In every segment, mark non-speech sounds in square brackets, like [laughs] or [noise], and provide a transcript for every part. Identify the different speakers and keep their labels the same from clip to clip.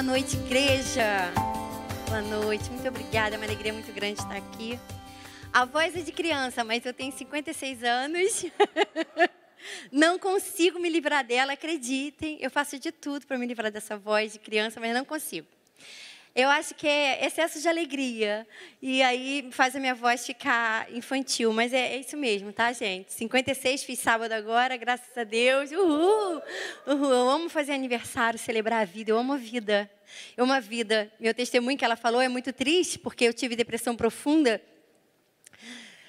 Speaker 1: Boa noite, igreja. Boa noite, muito obrigada. É uma alegria muito grande estar aqui. A voz é de criança, mas eu tenho 56 anos. [laughs] Não consigo me livrar dela, acreditem. Eu faço de tudo para me livrar dessa voz de criança, mas não consigo. Eu acho que é excesso de alegria. E aí faz a minha voz ficar infantil. Mas é, é isso mesmo, tá, gente? 56 fiz sábado agora, graças a Deus. Uhul! Uhul! Eu amo fazer aniversário, celebrar a vida. Eu amo a vida. Eu amo a vida. Meu testemunho que ela falou é muito triste, porque eu tive depressão profunda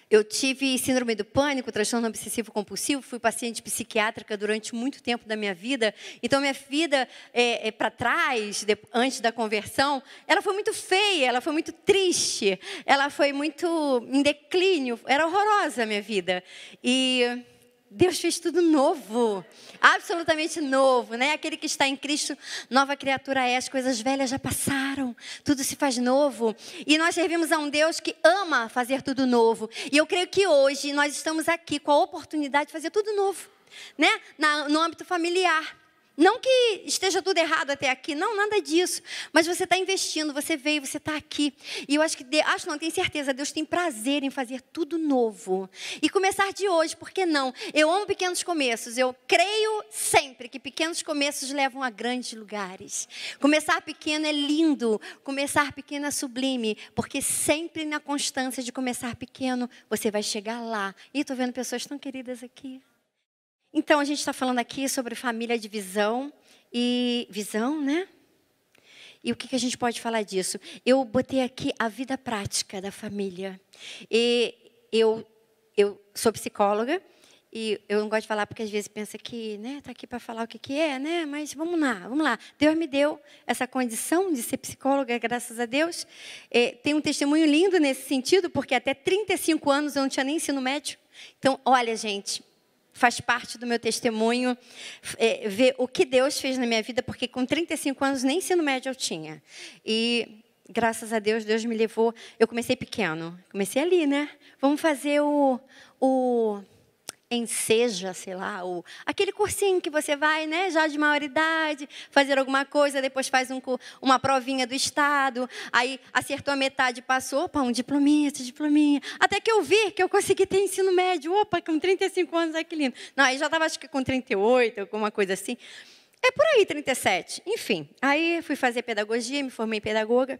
Speaker 1: eu tive síndrome do pânico, transtorno obsessivo compulsivo, fui paciente psiquiátrica durante muito tempo da minha vida. Então, minha vida é, é, para trás, de, antes da conversão, ela foi muito feia, ela foi muito triste, ela foi muito em declínio, era horrorosa a minha vida. E Deus fez tudo novo, absolutamente novo, né? Aquele que está em Cristo, nova criatura é, as coisas velhas já passaram, tudo se faz novo. E nós servimos a um Deus que ama fazer tudo novo. E eu creio que hoje nós estamos aqui com a oportunidade de fazer tudo novo, né? Na, no âmbito familiar. Não que esteja tudo errado até aqui, não, nada disso. Mas você está investindo, você veio, você está aqui. E eu acho que, acho não, tenho certeza, Deus tem prazer em fazer tudo novo. E começar de hoje, por que não? Eu amo pequenos começos, eu creio sempre que pequenos começos levam a grandes lugares. Começar pequeno é lindo, começar pequeno é sublime, porque sempre na constância de começar pequeno, você vai chegar lá. E estou vendo pessoas tão queridas aqui. Então, a gente está falando aqui sobre família de visão e visão, né? E o que, que a gente pode falar disso? Eu botei aqui a vida prática da família. E eu, eu sou psicóloga e eu não gosto de falar porque às vezes pensa que né tá aqui para falar o que que é né mas vamos lá vamos lá Deus me deu essa condição de ser psicóloga graças a Deus é, tem um testemunho lindo nesse sentido porque até 35 anos eu não tinha nem ensino médio então olha gente faz parte do meu testemunho, é, ver o que Deus fez na minha vida, porque com 35 anos nem ensino médio eu tinha. E graças a Deus, Deus me levou. Eu comecei pequeno, comecei ali, né? Vamos fazer o, o enseja, sei lá, ou aquele cursinho que você vai, né, já de maioridade, fazer alguma coisa, depois faz um, uma provinha do Estado, aí acertou a metade, passou, opa, um diplominha, esse diplominha. Até que eu vi que eu consegui ter ensino médio, opa, com 35 anos, é que lindo. Não, aí já estava acho que com 38, alguma coisa assim. É por aí, 37. Enfim, aí fui fazer pedagogia, me formei pedagoga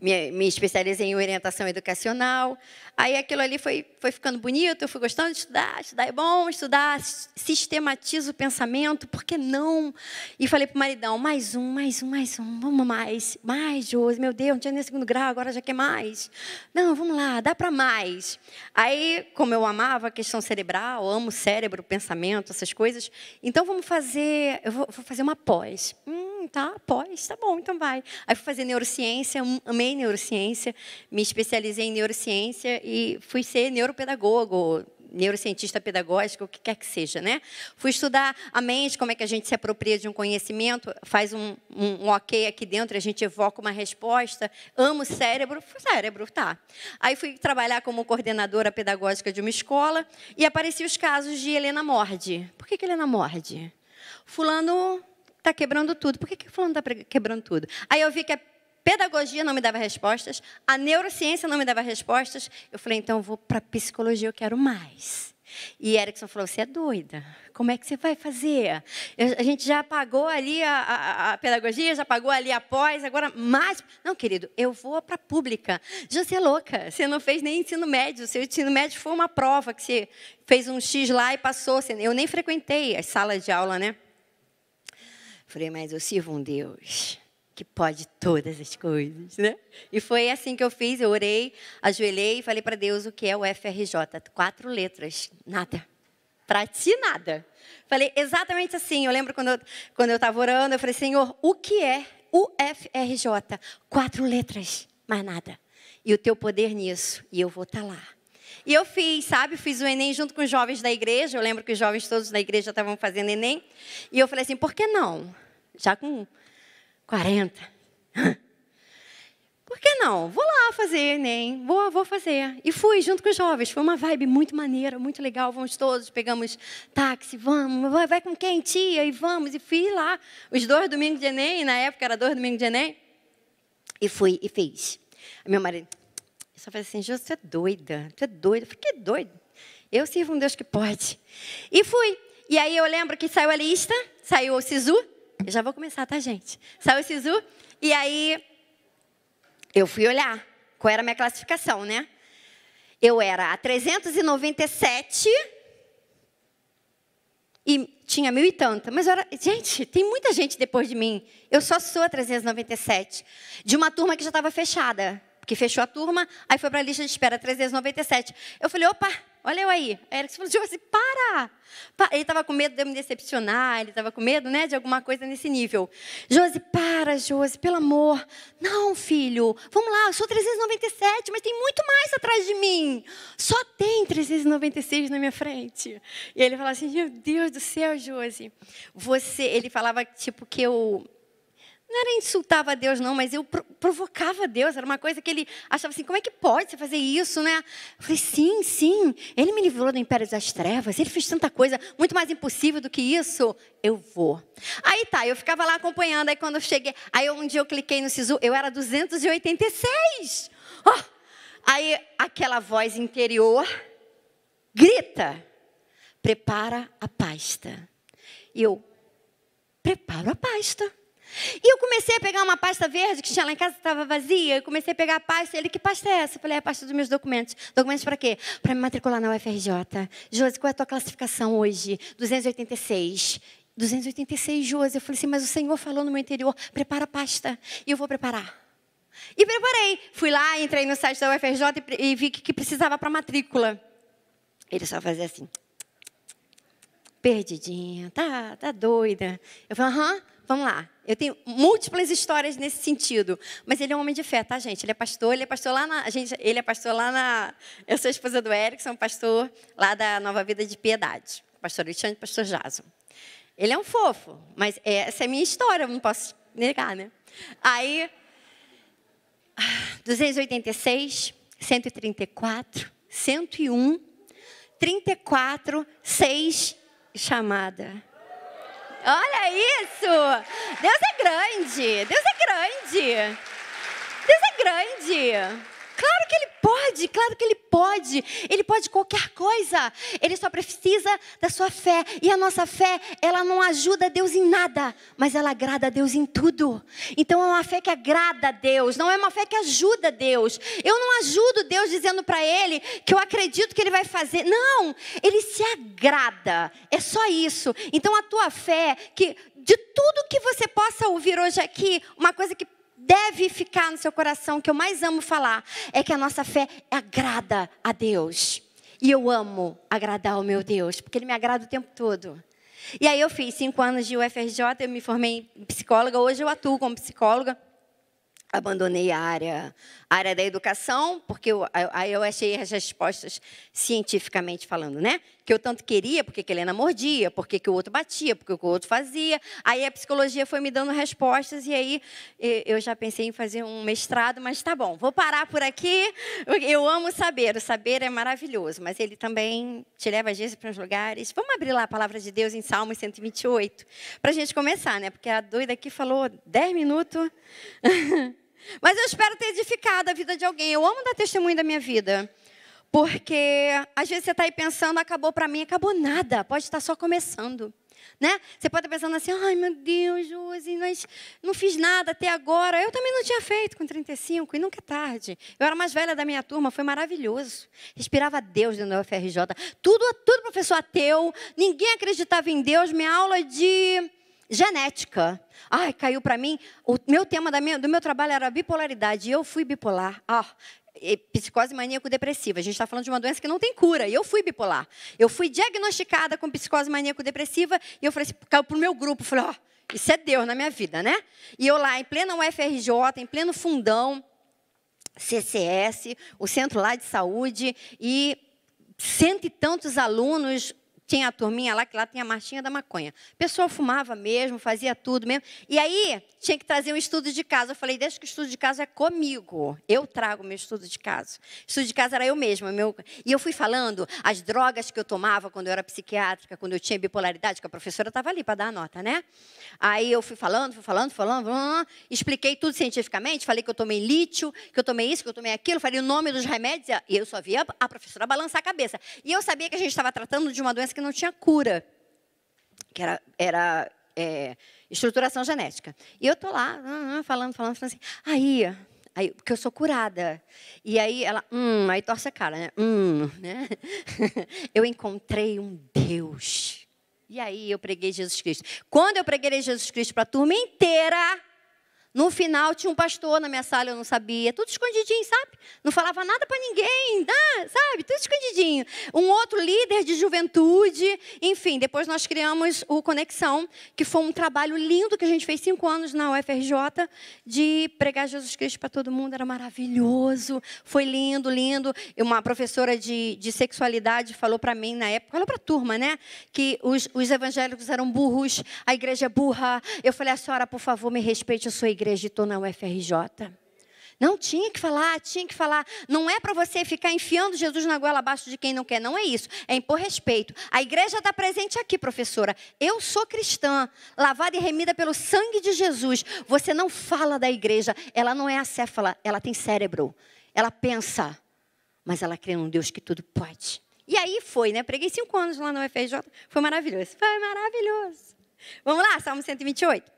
Speaker 1: me, me especializei em orientação educacional. Aí aquilo ali foi, foi ficando bonito, eu fui gostando de estudar, estudar é bom, estudar sistematiza o pensamento, por que não? E falei para o maridão, mais um, mais um, mais um, vamos mais, mais, Josi, meu Deus, não tinha nem segundo grau, agora já quer mais. Não, vamos lá, dá para mais. Aí, como eu amava a questão cerebral, amo o cérebro, o pensamento, essas coisas, então vamos fazer, eu vou, vou fazer uma pós. Hum, tá, pós, tá bom, então vai. Aí fui fazer neurociência, amei neurociência, me especializei em neurociência e fui ser neuropedagogo, neurocientista pedagógico, o que quer que seja, né? Fui estudar a mente, como é que a gente se apropria de um conhecimento, faz um, um, um ok aqui dentro, a gente evoca uma resposta, amo o cérebro, cérebro, tá. Aí fui trabalhar como coordenadora pedagógica de uma escola e apareciam os casos de Helena Morde. Por que, que Helena Morde? Fulano está quebrando tudo. Por que, que fulano está quebrando tudo? Aí eu vi que a pedagogia não me dava respostas, a neurociência não me dava respostas. Eu falei, então eu vou para psicologia, eu quero mais. E Erickson falou: Você é doida, como é que você vai fazer? A gente já apagou ali a, a, a pedagogia, já apagou ali a pós, agora mais. Não, querido, eu vou para a pública. Já você é louca, você não fez nem ensino médio. Seu ensino médio foi uma prova que você fez um X lá e passou. Eu nem frequentei as salas de aula, né? Falei, mas eu sirvo um Deus que pode todas as coisas, né? E foi assim que eu fiz, eu orei, ajoelhei e falei para Deus o que é o FRJ, quatro letras, nada. Para ti nada. Falei exatamente assim. Eu lembro quando eu, quando eu estava orando, eu falei, Senhor, o que é o FRJ? Quatro letras, mais nada. E o teu poder nisso. E eu vou estar tá lá. E eu fiz, sabe, fiz o Enem junto com os jovens da igreja. Eu lembro que os jovens todos da igreja estavam fazendo Enem. E eu falei assim: por que não? Já com 40. Por que não? Vou lá fazer Enem, vou, vou fazer. E fui junto com os jovens. Foi uma vibe muito maneira, muito legal. Vamos todos, pegamos táxi, vamos, vai, vai com quem, tia, e vamos. E fui lá. Os dois domingos de Enem, na época era dois domingos de Enem. E fui e fiz. Meu marido, eu só falei assim, Jesus, você é doida, você é doida. Eu falei, que doido? Eu sirvo um Deus que pode. E fui. E aí eu lembro que saiu a lista, saiu o Sisu. Eu já vou começar, tá, gente? Saiu o Sisu. E aí eu fui olhar qual era a minha classificação, né? Eu era a 397 e tinha mil e tanta. Mas era, gente, tem muita gente depois de mim. Eu só sou a 397 de uma turma que já estava fechada porque fechou a turma, aí foi para a lista de espera, 397. Eu falei, opa, olha eu aí. Aí Erickson falou assim, [laughs] para! Ele estava com medo de eu me decepcionar, ele estava com medo né, de alguma coisa nesse nível. Josi, para, Josi, pelo amor. Não, filho, vamos lá, eu sou 397, mas tem muito mais atrás de mim. Só tem 396 na minha frente. E ele falava assim, meu Deus do céu, Josi. Você, ele falava tipo que eu não era insultava a Deus, não, mas eu provocava a Deus. Era uma coisa que ele achava assim: como é que pode você fazer isso, né? Eu falei: sim, sim. Ele me livrou do império das trevas. Ele fez tanta coisa muito mais impossível do que isso. Eu vou. Aí tá, eu ficava lá acompanhando. Aí quando eu cheguei, aí um dia eu cliquei no SISU, eu era 286. Oh! Aí aquela voz interior grita: prepara a pasta. E eu preparo a pasta. E eu comecei a pegar uma pasta verde que tinha lá em casa, estava vazia. Eu comecei a pegar a pasta. Ele, que pasta é essa? Eu falei, é a pasta dos meus documentos. Documentos para quê? Para me matricular na UFRJ. Josi, qual é a tua classificação hoje? 286. 286, Josi. Eu falei assim, mas o Senhor falou no meu interior, prepara a pasta. E eu vou preparar. E preparei. Fui lá, entrei no site da UFRJ e, vi que, que precisava para matrícula. Ele só fazia assim. Perdidinha, tá, tá doida. Eu falei, aham, vamos lá. Eu tenho múltiplas histórias nesse sentido. Mas ele é um homem de fé, tá, gente? Ele é pastor, ele é pastor lá na. Gente, ele é pastor lá na. Eu sou esposa do Erickson, pastor lá da Nova Vida de Piedade. Pastor Alexandre, pastor Jaso. Ele é um fofo, mas é, essa é a minha história, não posso negar, né? Aí, 286, 134, 101, 34, 6, chamada. Olha isso! Deus é grande! Deus é grande! Deus é grande! Claro que Ele pode, claro que ele pode. Ele pode qualquer coisa. Ele só precisa da sua fé. E a nossa fé, ela não ajuda Deus em nada, mas ela agrada a Deus em tudo. Então é uma fé que agrada a Deus, não é uma fé que ajuda Deus. Eu não ajudo Deus dizendo para ele que eu acredito que ele vai fazer. Não, ele se agrada. É só isso. Então a tua fé que de tudo que você possa ouvir hoje aqui, uma coisa que deve ficar no seu coração, que eu mais amo falar, é que a nossa fé agrada a Deus. E eu amo agradar o meu Deus, porque Ele me agrada o tempo todo. E aí eu fiz cinco anos de UFRJ, eu me formei psicóloga, hoje eu atuo como psicóloga. Abandonei a área área da educação, porque eu, aí eu achei as respostas cientificamente falando, né? Que eu tanto queria, porque que Helena mordia, porque que o outro batia, porque que o outro fazia. Aí a psicologia foi me dando respostas, e aí eu já pensei em fazer um mestrado, mas tá bom, vou parar por aqui. Eu amo saber, o saber é maravilhoso, mas ele também te leva às vezes para os lugares. Vamos abrir lá a palavra de Deus em Salmos 128, para a gente começar, né? Porque a doida aqui falou 10 minutos. [laughs] Mas eu espero ter edificado a vida de alguém. Eu amo dar testemunho da minha vida. Porque às vezes você está aí pensando, acabou para mim, acabou nada, pode estar tá só começando. Né? Você pode estar tá pensando assim, ai meu Deus, Josi, mas não fiz nada até agora. Eu também não tinha feito com 35 e nunca é tarde. Eu era mais velha da minha turma, foi maravilhoso. Respirava Deus dentro da UFRJ. Tudo, tudo professor ateu, ninguém acreditava em Deus. Minha aula de genética. Ai, caiu para mim. O meu tema minha, do meu trabalho era bipolaridade. E eu fui bipolar. Ah, psicose maníaco-depressiva. A gente está falando de uma doença que não tem cura. E eu fui bipolar. Eu fui diagnosticada com psicose maníaco-depressiva. E eu falei assim, caiu para o meu grupo. Falei, ó, oh, isso é Deus na minha vida, né? E eu lá, em plena UFRJ, em pleno fundão, CCS, o centro lá de saúde. E cento e tantos alunos tinha a turminha lá, que lá tinha a marchinha da maconha. O pessoa fumava mesmo, fazia tudo mesmo. E aí tinha que trazer um estudo de caso. Eu falei, deixa que o estudo de caso é comigo. Eu trago meu estudo de caso. Estudo de caso era eu mesma. Meu... E eu fui falando as drogas que eu tomava quando eu era psiquiátrica, quando eu tinha bipolaridade, que a professora estava ali para dar a nota, né? Aí eu fui falando, fui falando, falando, falando, expliquei tudo cientificamente, falei que eu tomei lítio, que eu tomei isso, que eu tomei aquilo, falei o nome dos remédios, e eu só via a professora balançar a cabeça. E eu sabia que a gente estava tratando de uma doença que não tinha cura, que era, era é, estruturação genética. E eu tô lá, hum, hum, falando, falando, falando assim, aí, aí, porque eu sou curada. E aí ela, hum, aí torce a cara, né? Hum, né? [laughs] eu encontrei um Deus. E aí eu preguei Jesus Cristo. Quando eu preguei Jesus Cristo para a turma inteira, no final tinha um pastor na minha sala, eu não sabia. Tudo escondidinho, sabe? Não falava nada para ninguém, tá? sabe? Tudo escondidinho. Um outro líder de juventude. Enfim, depois nós criamos o Conexão, que foi um trabalho lindo que a gente fez cinco anos na UFRJ de pregar Jesus Cristo para todo mundo. Era maravilhoso. Foi lindo, lindo. Uma professora de, de sexualidade falou para mim na época, falou para a turma, né? Que os, os evangélicos eram burros, a igreja é burra. Eu falei, a senhora, por favor, me respeite, eu sou igreja acreditou na UFRJ. Não tinha que falar, tinha que falar. Não é para você ficar enfiando Jesus na goela abaixo de quem não quer, não é isso. É impor respeito. A igreja está presente aqui, professora. Eu sou cristã, lavada e remida pelo sangue de Jesus. Você não fala da igreja, ela não é acéfala, ela tem cérebro. Ela pensa, mas ela crê num Deus que tudo pode. E aí foi, né? Preguei cinco anos lá no UFRJ, foi maravilhoso. Foi maravilhoso. Vamos lá, Salmo 128.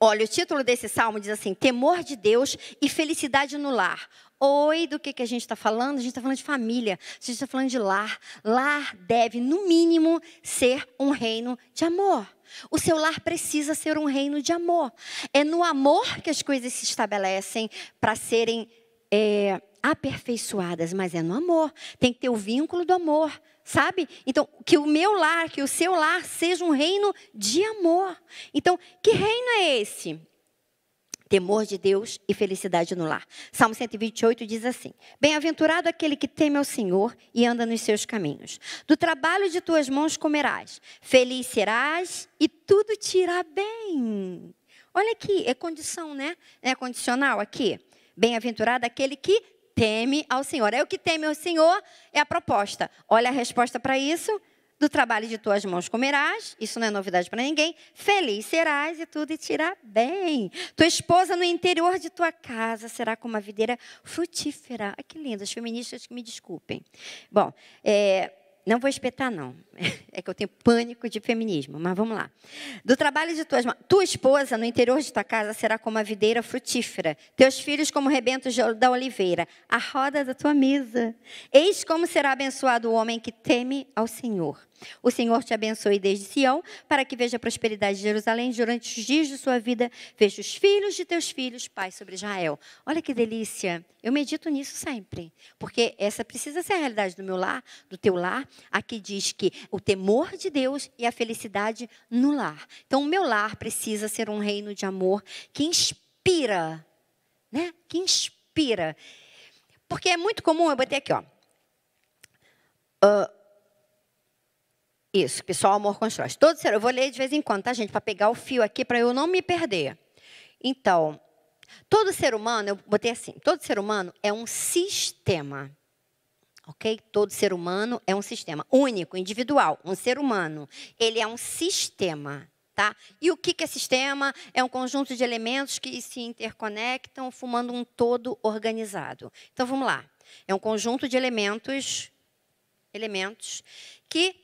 Speaker 1: Olha, o título desse salmo diz assim: Temor de Deus e felicidade no lar. Oi, do que, que a gente está falando? A gente está falando de família, a gente está falando de lar. Lar deve, no mínimo, ser um reino de amor. O seu lar precisa ser um reino de amor. É no amor que as coisas se estabelecem para serem é, aperfeiçoadas, mas é no amor. Tem que ter o vínculo do amor. Sabe? Então, que o meu lar, que o seu lar seja um reino de amor. Então, que reino é esse? Temor de Deus e felicidade no lar. Salmo 128 diz assim: Bem-aventurado aquele que teme ao Senhor e anda nos seus caminhos. Do trabalho de tuas mãos comerás, feliz serás e tudo te irá bem. Olha aqui, é condição, né? É condicional aqui. Bem-aventurado aquele que teme ao Senhor. É o que teme ao Senhor é a proposta. Olha a resposta para isso. Do trabalho de tuas mãos comerás, isso não é novidade para ninguém. Feliz serás e tudo te irá bem. Tua esposa no interior de tua casa será como uma videira frutífera. Ai, que lindo, as feministas que me desculpem. Bom, é, não vou espetar, não. [laughs] É que eu tenho pânico de feminismo, mas vamos lá. Do trabalho de tuas mãos. Tua esposa no interior de tua casa será como a videira frutífera, teus filhos como rebentos da oliveira, a roda da tua mesa. Eis como será abençoado o homem que teme ao Senhor. O Senhor te abençoe desde Sião, para que veja a prosperidade de Jerusalém durante os dias de sua vida, veja os filhos de teus filhos, pais sobre Israel. Olha que delícia. Eu medito nisso sempre, porque essa precisa ser a realidade do meu lar, do teu lar. Aqui diz que o temor de Deus e a felicidade no lar. Então, o meu lar precisa ser um reino de amor que inspira, né? Que inspira. Porque é muito comum, eu botei aqui, ó. Uh, isso, pessoal, amor constrói. Todo ser, eu vou ler de vez em quando, tá, gente? Para pegar o fio aqui, para eu não me perder. Então, todo ser humano, eu botei assim, todo ser humano é um sistema ok? Todo ser humano é um sistema único, individual, um ser humano. Ele é um sistema, tá? E o que, que é sistema? É um conjunto de elementos que se interconectam, formando um todo organizado. Então vamos lá. É um conjunto de elementos, elementos que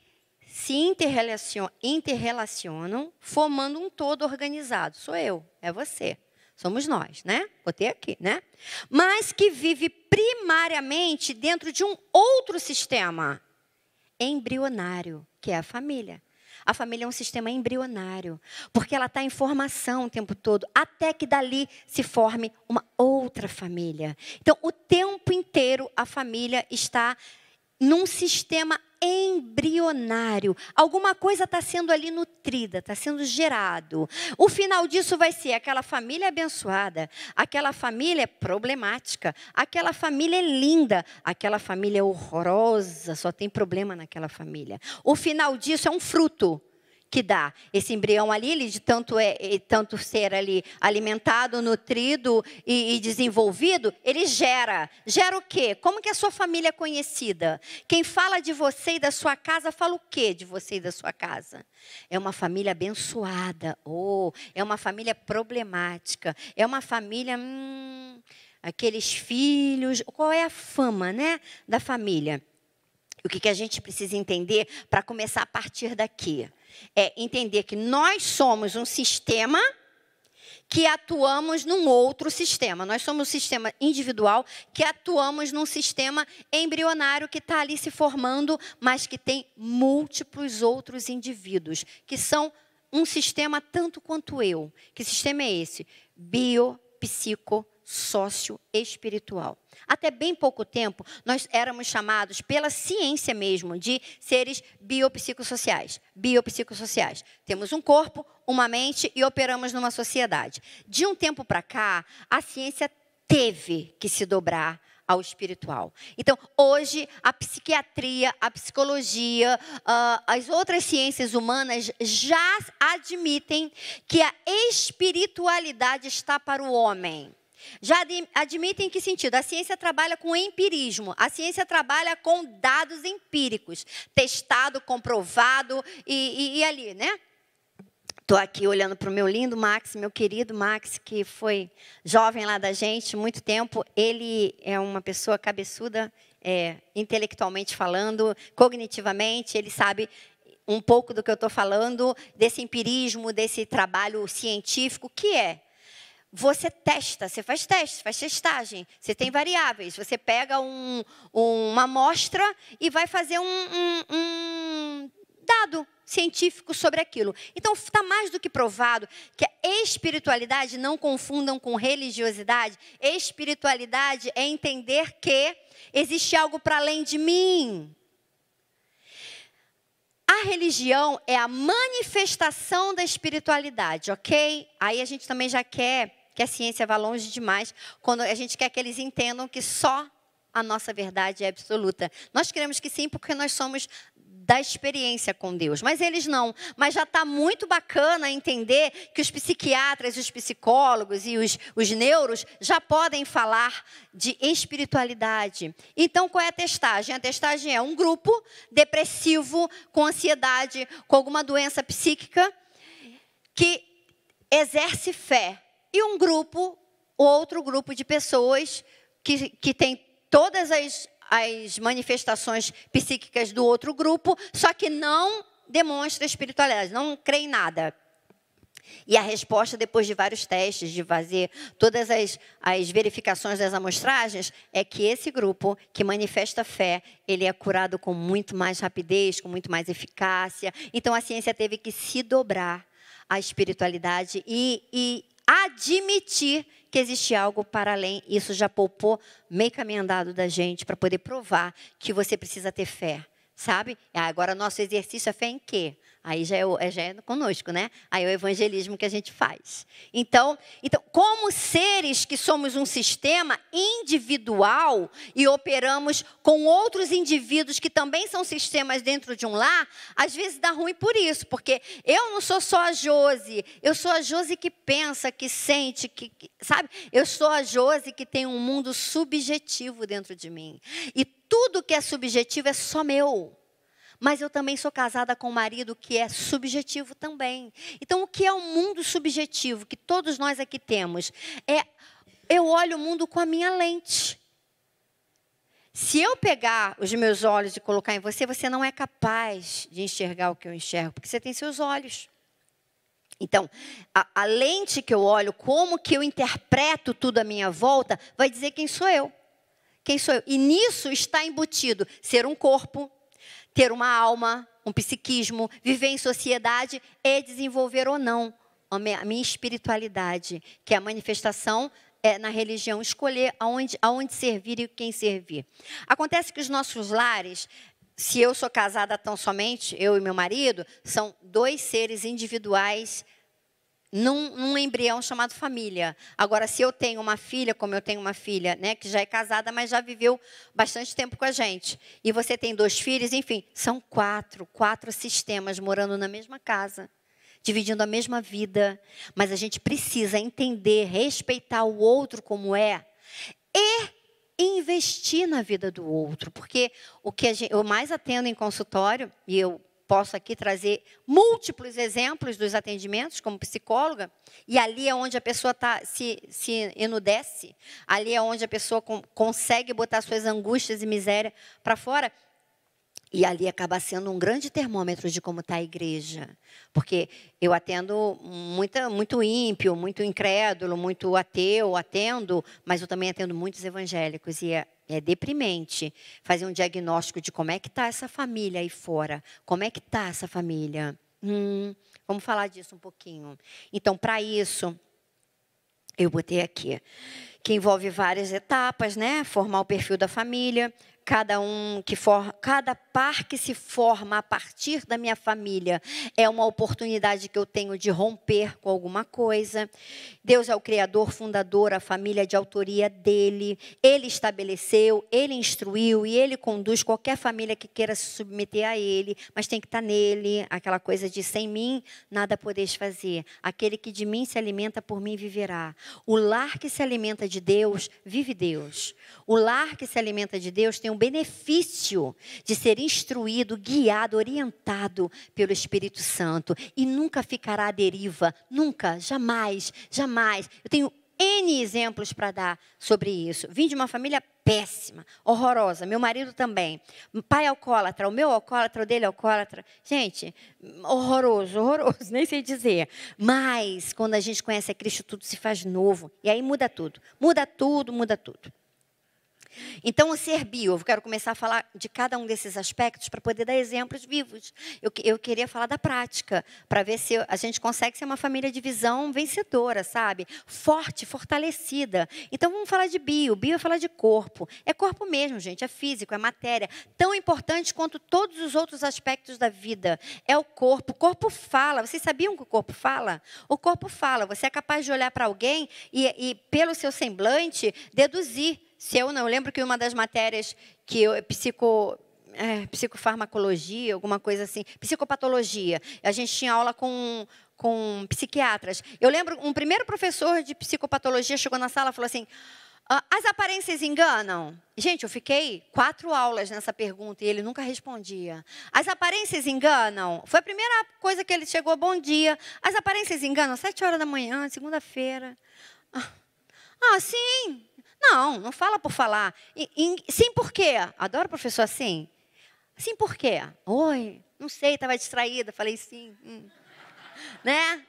Speaker 1: se interrelacionam, interrelacionam formando um todo organizado. Sou eu, é você somos nós, né? Botei aqui, né? Mas que vive primariamente dentro de um outro sistema embrionário, que é a família. A família é um sistema embrionário, porque ela está em formação o tempo todo, até que dali se forme uma outra família. Então, o tempo inteiro a família está num sistema embrionário. Alguma coisa está sendo ali nutrida, está sendo gerado. O final disso vai ser aquela família abençoada, aquela família problemática, aquela família linda, aquela família horrorosa, só tem problema naquela família. O final disso é um fruto que dá. Esse embrião ali, ele de tanto, é, tanto ser ali alimentado, nutrido e, e desenvolvido, ele gera. Gera o quê? Como que a sua família é conhecida? Quem fala de você e da sua casa, fala o quê de você e da sua casa? É uma família abençoada. ou oh, é uma família problemática. É uma família... Hum, aqueles filhos, qual é a fama, né, da família? O que, que a gente precisa entender para começar a partir daqui? É entender que nós somos um sistema que atuamos num outro sistema. Nós somos um sistema individual que atuamos num sistema embrionário que está ali se formando, mas que tem múltiplos outros indivíduos, que são um sistema tanto quanto eu. Que sistema é esse? Biopsico sócio espiritual. Até bem pouco tempo, nós éramos chamados pela ciência mesmo de seres biopsicossociais. Biopsicossociais. Temos um corpo, uma mente e operamos numa sociedade. De um tempo para cá, a ciência teve que se dobrar ao espiritual. Então, hoje, a psiquiatria, a psicologia, uh, as outras ciências humanas já admitem que a espiritualidade está para o homem. Já admitem em que sentido? A ciência trabalha com empirismo, a ciência trabalha com dados empíricos, testado, comprovado e, e, e ali, né? Estou aqui olhando para o meu lindo Max, meu querido Max, que foi jovem lá da gente muito tempo. Ele é uma pessoa cabeçuda, é, intelectualmente falando, cognitivamente, ele sabe um pouco do que eu estou falando, desse empirismo, desse trabalho científico, que é você testa, você faz teste, faz testagem. Você tem variáveis. Você pega um, uma amostra e vai fazer um, um, um dado científico sobre aquilo. Então, está mais do que provado que a espiritualidade, não confundam com religiosidade, espiritualidade é entender que existe algo para além de mim. A religião é a manifestação da espiritualidade, ok? Aí a gente também já quer que a ciência vá longe demais quando a gente quer que eles entendam que só a nossa verdade é absoluta. Nós queremos que sim, porque nós somos da experiência com Deus, mas eles não. Mas já está muito bacana entender que os psiquiatras, os psicólogos e os, os neuros já podem falar de espiritualidade. Então, qual é a testagem? A testagem é um grupo depressivo, com ansiedade, com alguma doença psíquica, que exerce fé e um grupo, outro grupo de pessoas que, que tem todas as, as manifestações psíquicas do outro grupo, só que não demonstra espiritualidade, não crê em nada. E a resposta, depois de vários testes, de fazer todas as, as verificações das amostragens, é que esse grupo que manifesta fé, ele é curado com muito mais rapidez, com muito mais eficácia. Então, a ciência teve que se dobrar à espiritualidade e, e admitir que existe algo para além. Isso já poupou meio caminho andado da gente para poder provar que você precisa ter fé, sabe? Ah, agora, nosso exercício é fé em quê? Aí já é, é, já é conosco, né? Aí é o evangelismo que a gente faz. Então, então, como seres que somos um sistema individual e operamos com outros indivíduos que também são sistemas dentro de um lar, às vezes dá ruim por isso, porque eu não sou só a Jose, eu sou a Jose que pensa, que sente, que, que sabe? Eu sou a Jose que tem um mundo subjetivo dentro de mim. E tudo que é subjetivo é só meu. Mas eu também sou casada com um marido que é subjetivo também. Então, o que é o mundo subjetivo que todos nós aqui temos? É eu olho o mundo com a minha lente. Se eu pegar os meus olhos e colocar em você, você não é capaz de enxergar o que eu enxergo, porque você tem seus olhos. Então, a, a, lente que eu olho, como que eu interpreto tudo à minha volta, vai dizer quem sou eu. Quem sou eu? E nisso está embutido ser um corpo, ter uma alma, um psiquismo, viver em sociedade e desenvolver ou não a minha espiritualidade, que é a manifestação é, na religião, escolher aonde, aonde servir e quem servir. Acontece que os nossos lares, se eu sou casada tão somente, eu e meu marido, são dois seres individuais num, num, embrião chamado família. Agora, se eu tenho uma filha, como eu tenho uma filha, né, que já é casada, mas já viveu bastante tempo com a gente, e você tem dois filhos, enfim, são quatro, quatro sistemas morando na mesma casa, dividindo a mesma vida. Mas a gente precisa entender, respeitar o outro como é e investir na vida do outro, porque o que gente, eu mais atendo em consultório e eu posso aqui trazer múltiplos exemplos dos atendimentos como psicóloga, e ali é onde a pessoa tá, se, se enudece, ali é onde a pessoa com, consegue botar suas angústias e miséria para fora. E ali acaba sendo um grande termômetro de como está a igreja. Porque eu atendo muita, muito ímpio, muito incrédulo, muito ateu, atendo, mas eu também atendo muitos evangélicos. E é, é deprimente fazer um diagnóstico de como é que está essa família aí fora. Como é que está essa família? Hum, vamos falar disso um pouquinho. Então, para isso, eu botei aqui, que envolve várias etapas, né? Formar o perfil da família, cada um que for, cada par que se forma a partir da minha família é uma oportunidade que eu tenho de romper com alguma coisa. Deus é o criador, fundador, a família de autoria dele. Ele estabeleceu, ele instruiu e ele conduz qualquer família que queira se submeter a ele, mas tem que estar tá nele, aquela coisa de sem mim nada podeis fazer. Aquele que de mim se alimenta por mim viverá. O lar que se alimenta de Deus vive Deus. O lar que se alimenta de Deus tem um um benefício de ser instruído, guiado, orientado pelo Espírito Santo e nunca ficará à deriva, nunca, jamais, jamais. Eu tenho N exemplos para dar sobre isso. Vim de uma família péssima, horrorosa. Meu marido também. Pai alcoólatra, o meu alcoólatra, o dele é alcoólatra. Gente, horroroso, horroroso, [laughs] nem sei dizer. Mas quando a gente conhece a Cristo, tudo se faz novo. E aí muda tudo. Muda tudo, muda tudo. Então, o ser bio, eu quero começar a falar de cada um desses aspectos para poder dar exemplos vivos. Eu, eu queria falar da prática, para ver se a gente consegue ser uma família de visão vencedora, sabe? Forte, fortalecida. Então, vamos falar de bio. Bio é falar de corpo. É corpo mesmo, gente, é físico, é matéria. Tão importante quanto todos os outros aspectos da vida. É o corpo. O corpo fala. Vocês sabiam que o corpo fala? O corpo fala. Você é capaz de olhar para alguém e, e, pelo seu semblante, deduzir se eu não, eu lembro que uma das matérias que eu, psico, é, psicofarmacologia, alguma coisa assim, psicopatologia, a gente tinha aula com, com psiquiatras. Eu lembro um primeiro professor de psicopatologia chegou na sala e falou assim: ah, as aparências enganam? Gente, eu fiquei quatro aulas nessa pergunta e ele nunca respondia. As aparências enganam? Foi a primeira coisa que ele chegou, bom dia. As aparências enganam? Sete horas da manhã, segunda-feira. Ah, ah sim. Não, não fala por falar. E, e, sim, por quê? Adoro professor assim. Sim, por quê? Oi, não sei, estava distraída, falei sim. Hum. Né?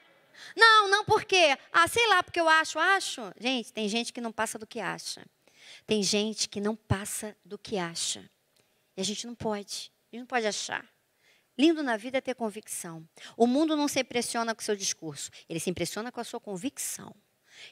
Speaker 1: Não, não por quê? Ah, sei lá, porque eu acho, acho. Gente, tem gente que não passa do que acha. Tem gente que não passa do que acha. E a gente não pode. A gente não pode achar. Lindo na vida é ter convicção. O mundo não se impressiona com o seu discurso, ele se impressiona com a sua convicção.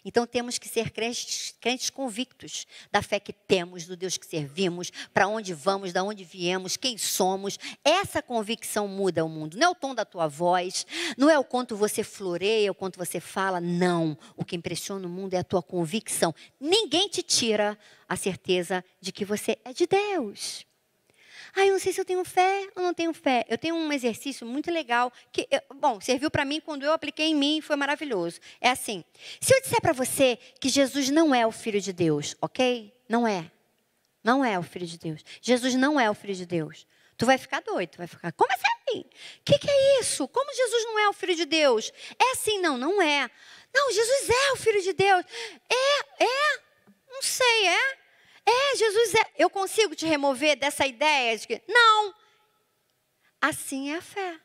Speaker 1: Então temos que ser crentes, crentes convictos da fé que temos, do Deus que servimos, para onde vamos, da onde viemos, quem somos. Essa convicção muda o mundo. Não é o tom da tua voz, não é o quanto você floreia, o quanto você fala, não. O que impressiona o mundo é a tua convicção. Ninguém te tira a certeza de que você é de Deus. Ah, eu não sei se eu tenho fé ou não tenho fé. Eu tenho um exercício muito legal que, eu, bom, serviu para mim quando eu apliquei em mim e foi maravilhoso. É assim: se eu disser para você que Jesus não é o Filho de Deus, ok? Não é. Não é o Filho de Deus. Jesus não é o Filho de Deus. Tu vai ficar doido, tu vai ficar. Como assim? O que, que é isso? Como Jesus não é o Filho de Deus? É assim, não, não é. Não, Jesus é o Filho de Deus. É, é. Não sei, é. É, Jesus é. Eu consigo te remover dessa ideia de que. Não! Assim é a fé.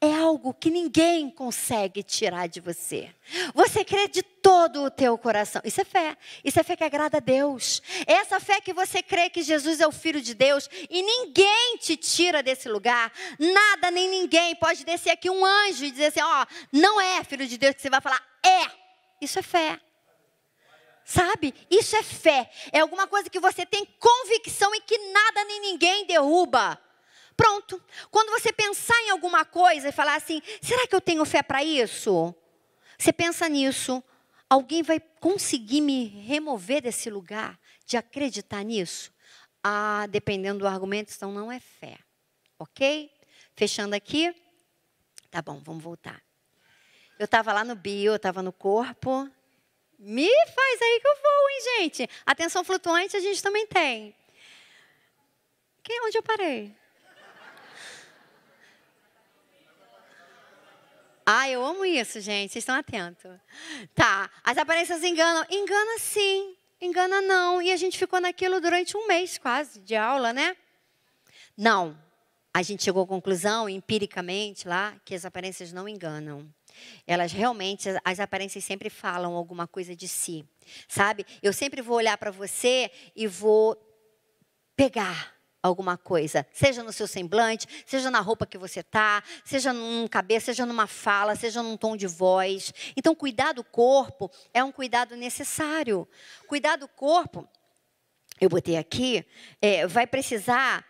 Speaker 1: É algo que ninguém consegue tirar de você. Você crê de todo o teu coração. Isso é fé. Isso é fé que agrada a Deus. É essa fé que você crê que Jesus é o Filho de Deus e ninguém te tira desse lugar. Nada nem ninguém. Pode descer aqui um anjo e dizer assim: ó, oh, não é Filho de Deus que você vai falar, é. Isso é fé. Sabe? Isso é fé. É alguma coisa que você tem convicção e que nada nem ninguém derruba. Pronto. Quando você pensar em alguma coisa e falar assim: será que eu tenho fé para isso? Você pensa nisso. Alguém vai conseguir me remover desse lugar de acreditar nisso? Ah, dependendo do argumento, então não é fé. Ok? Fechando aqui. Tá bom, vamos voltar. Eu estava lá no bio, eu estava no corpo, me faz aí que eu vou, hein, gente? Atenção flutuante a gente também tem. Quem, é onde eu parei? Ah, eu amo isso, gente. Vocês estão atentos. Tá. As aparências enganam. Engana sim, engana não. E a gente ficou naquilo durante um mês quase de aula, né? Não. A gente chegou à conclusão, empiricamente lá, que as aparências não enganam. Elas realmente, as aparências sempre falam alguma coisa de si, sabe? Eu sempre vou olhar para você e vou pegar alguma coisa, seja no seu semblante, seja na roupa que você tá, seja num cabelo, seja numa fala, seja num tom de voz. Então, cuidar do corpo é um cuidado necessário. Cuidar do corpo, eu botei aqui, é, vai precisar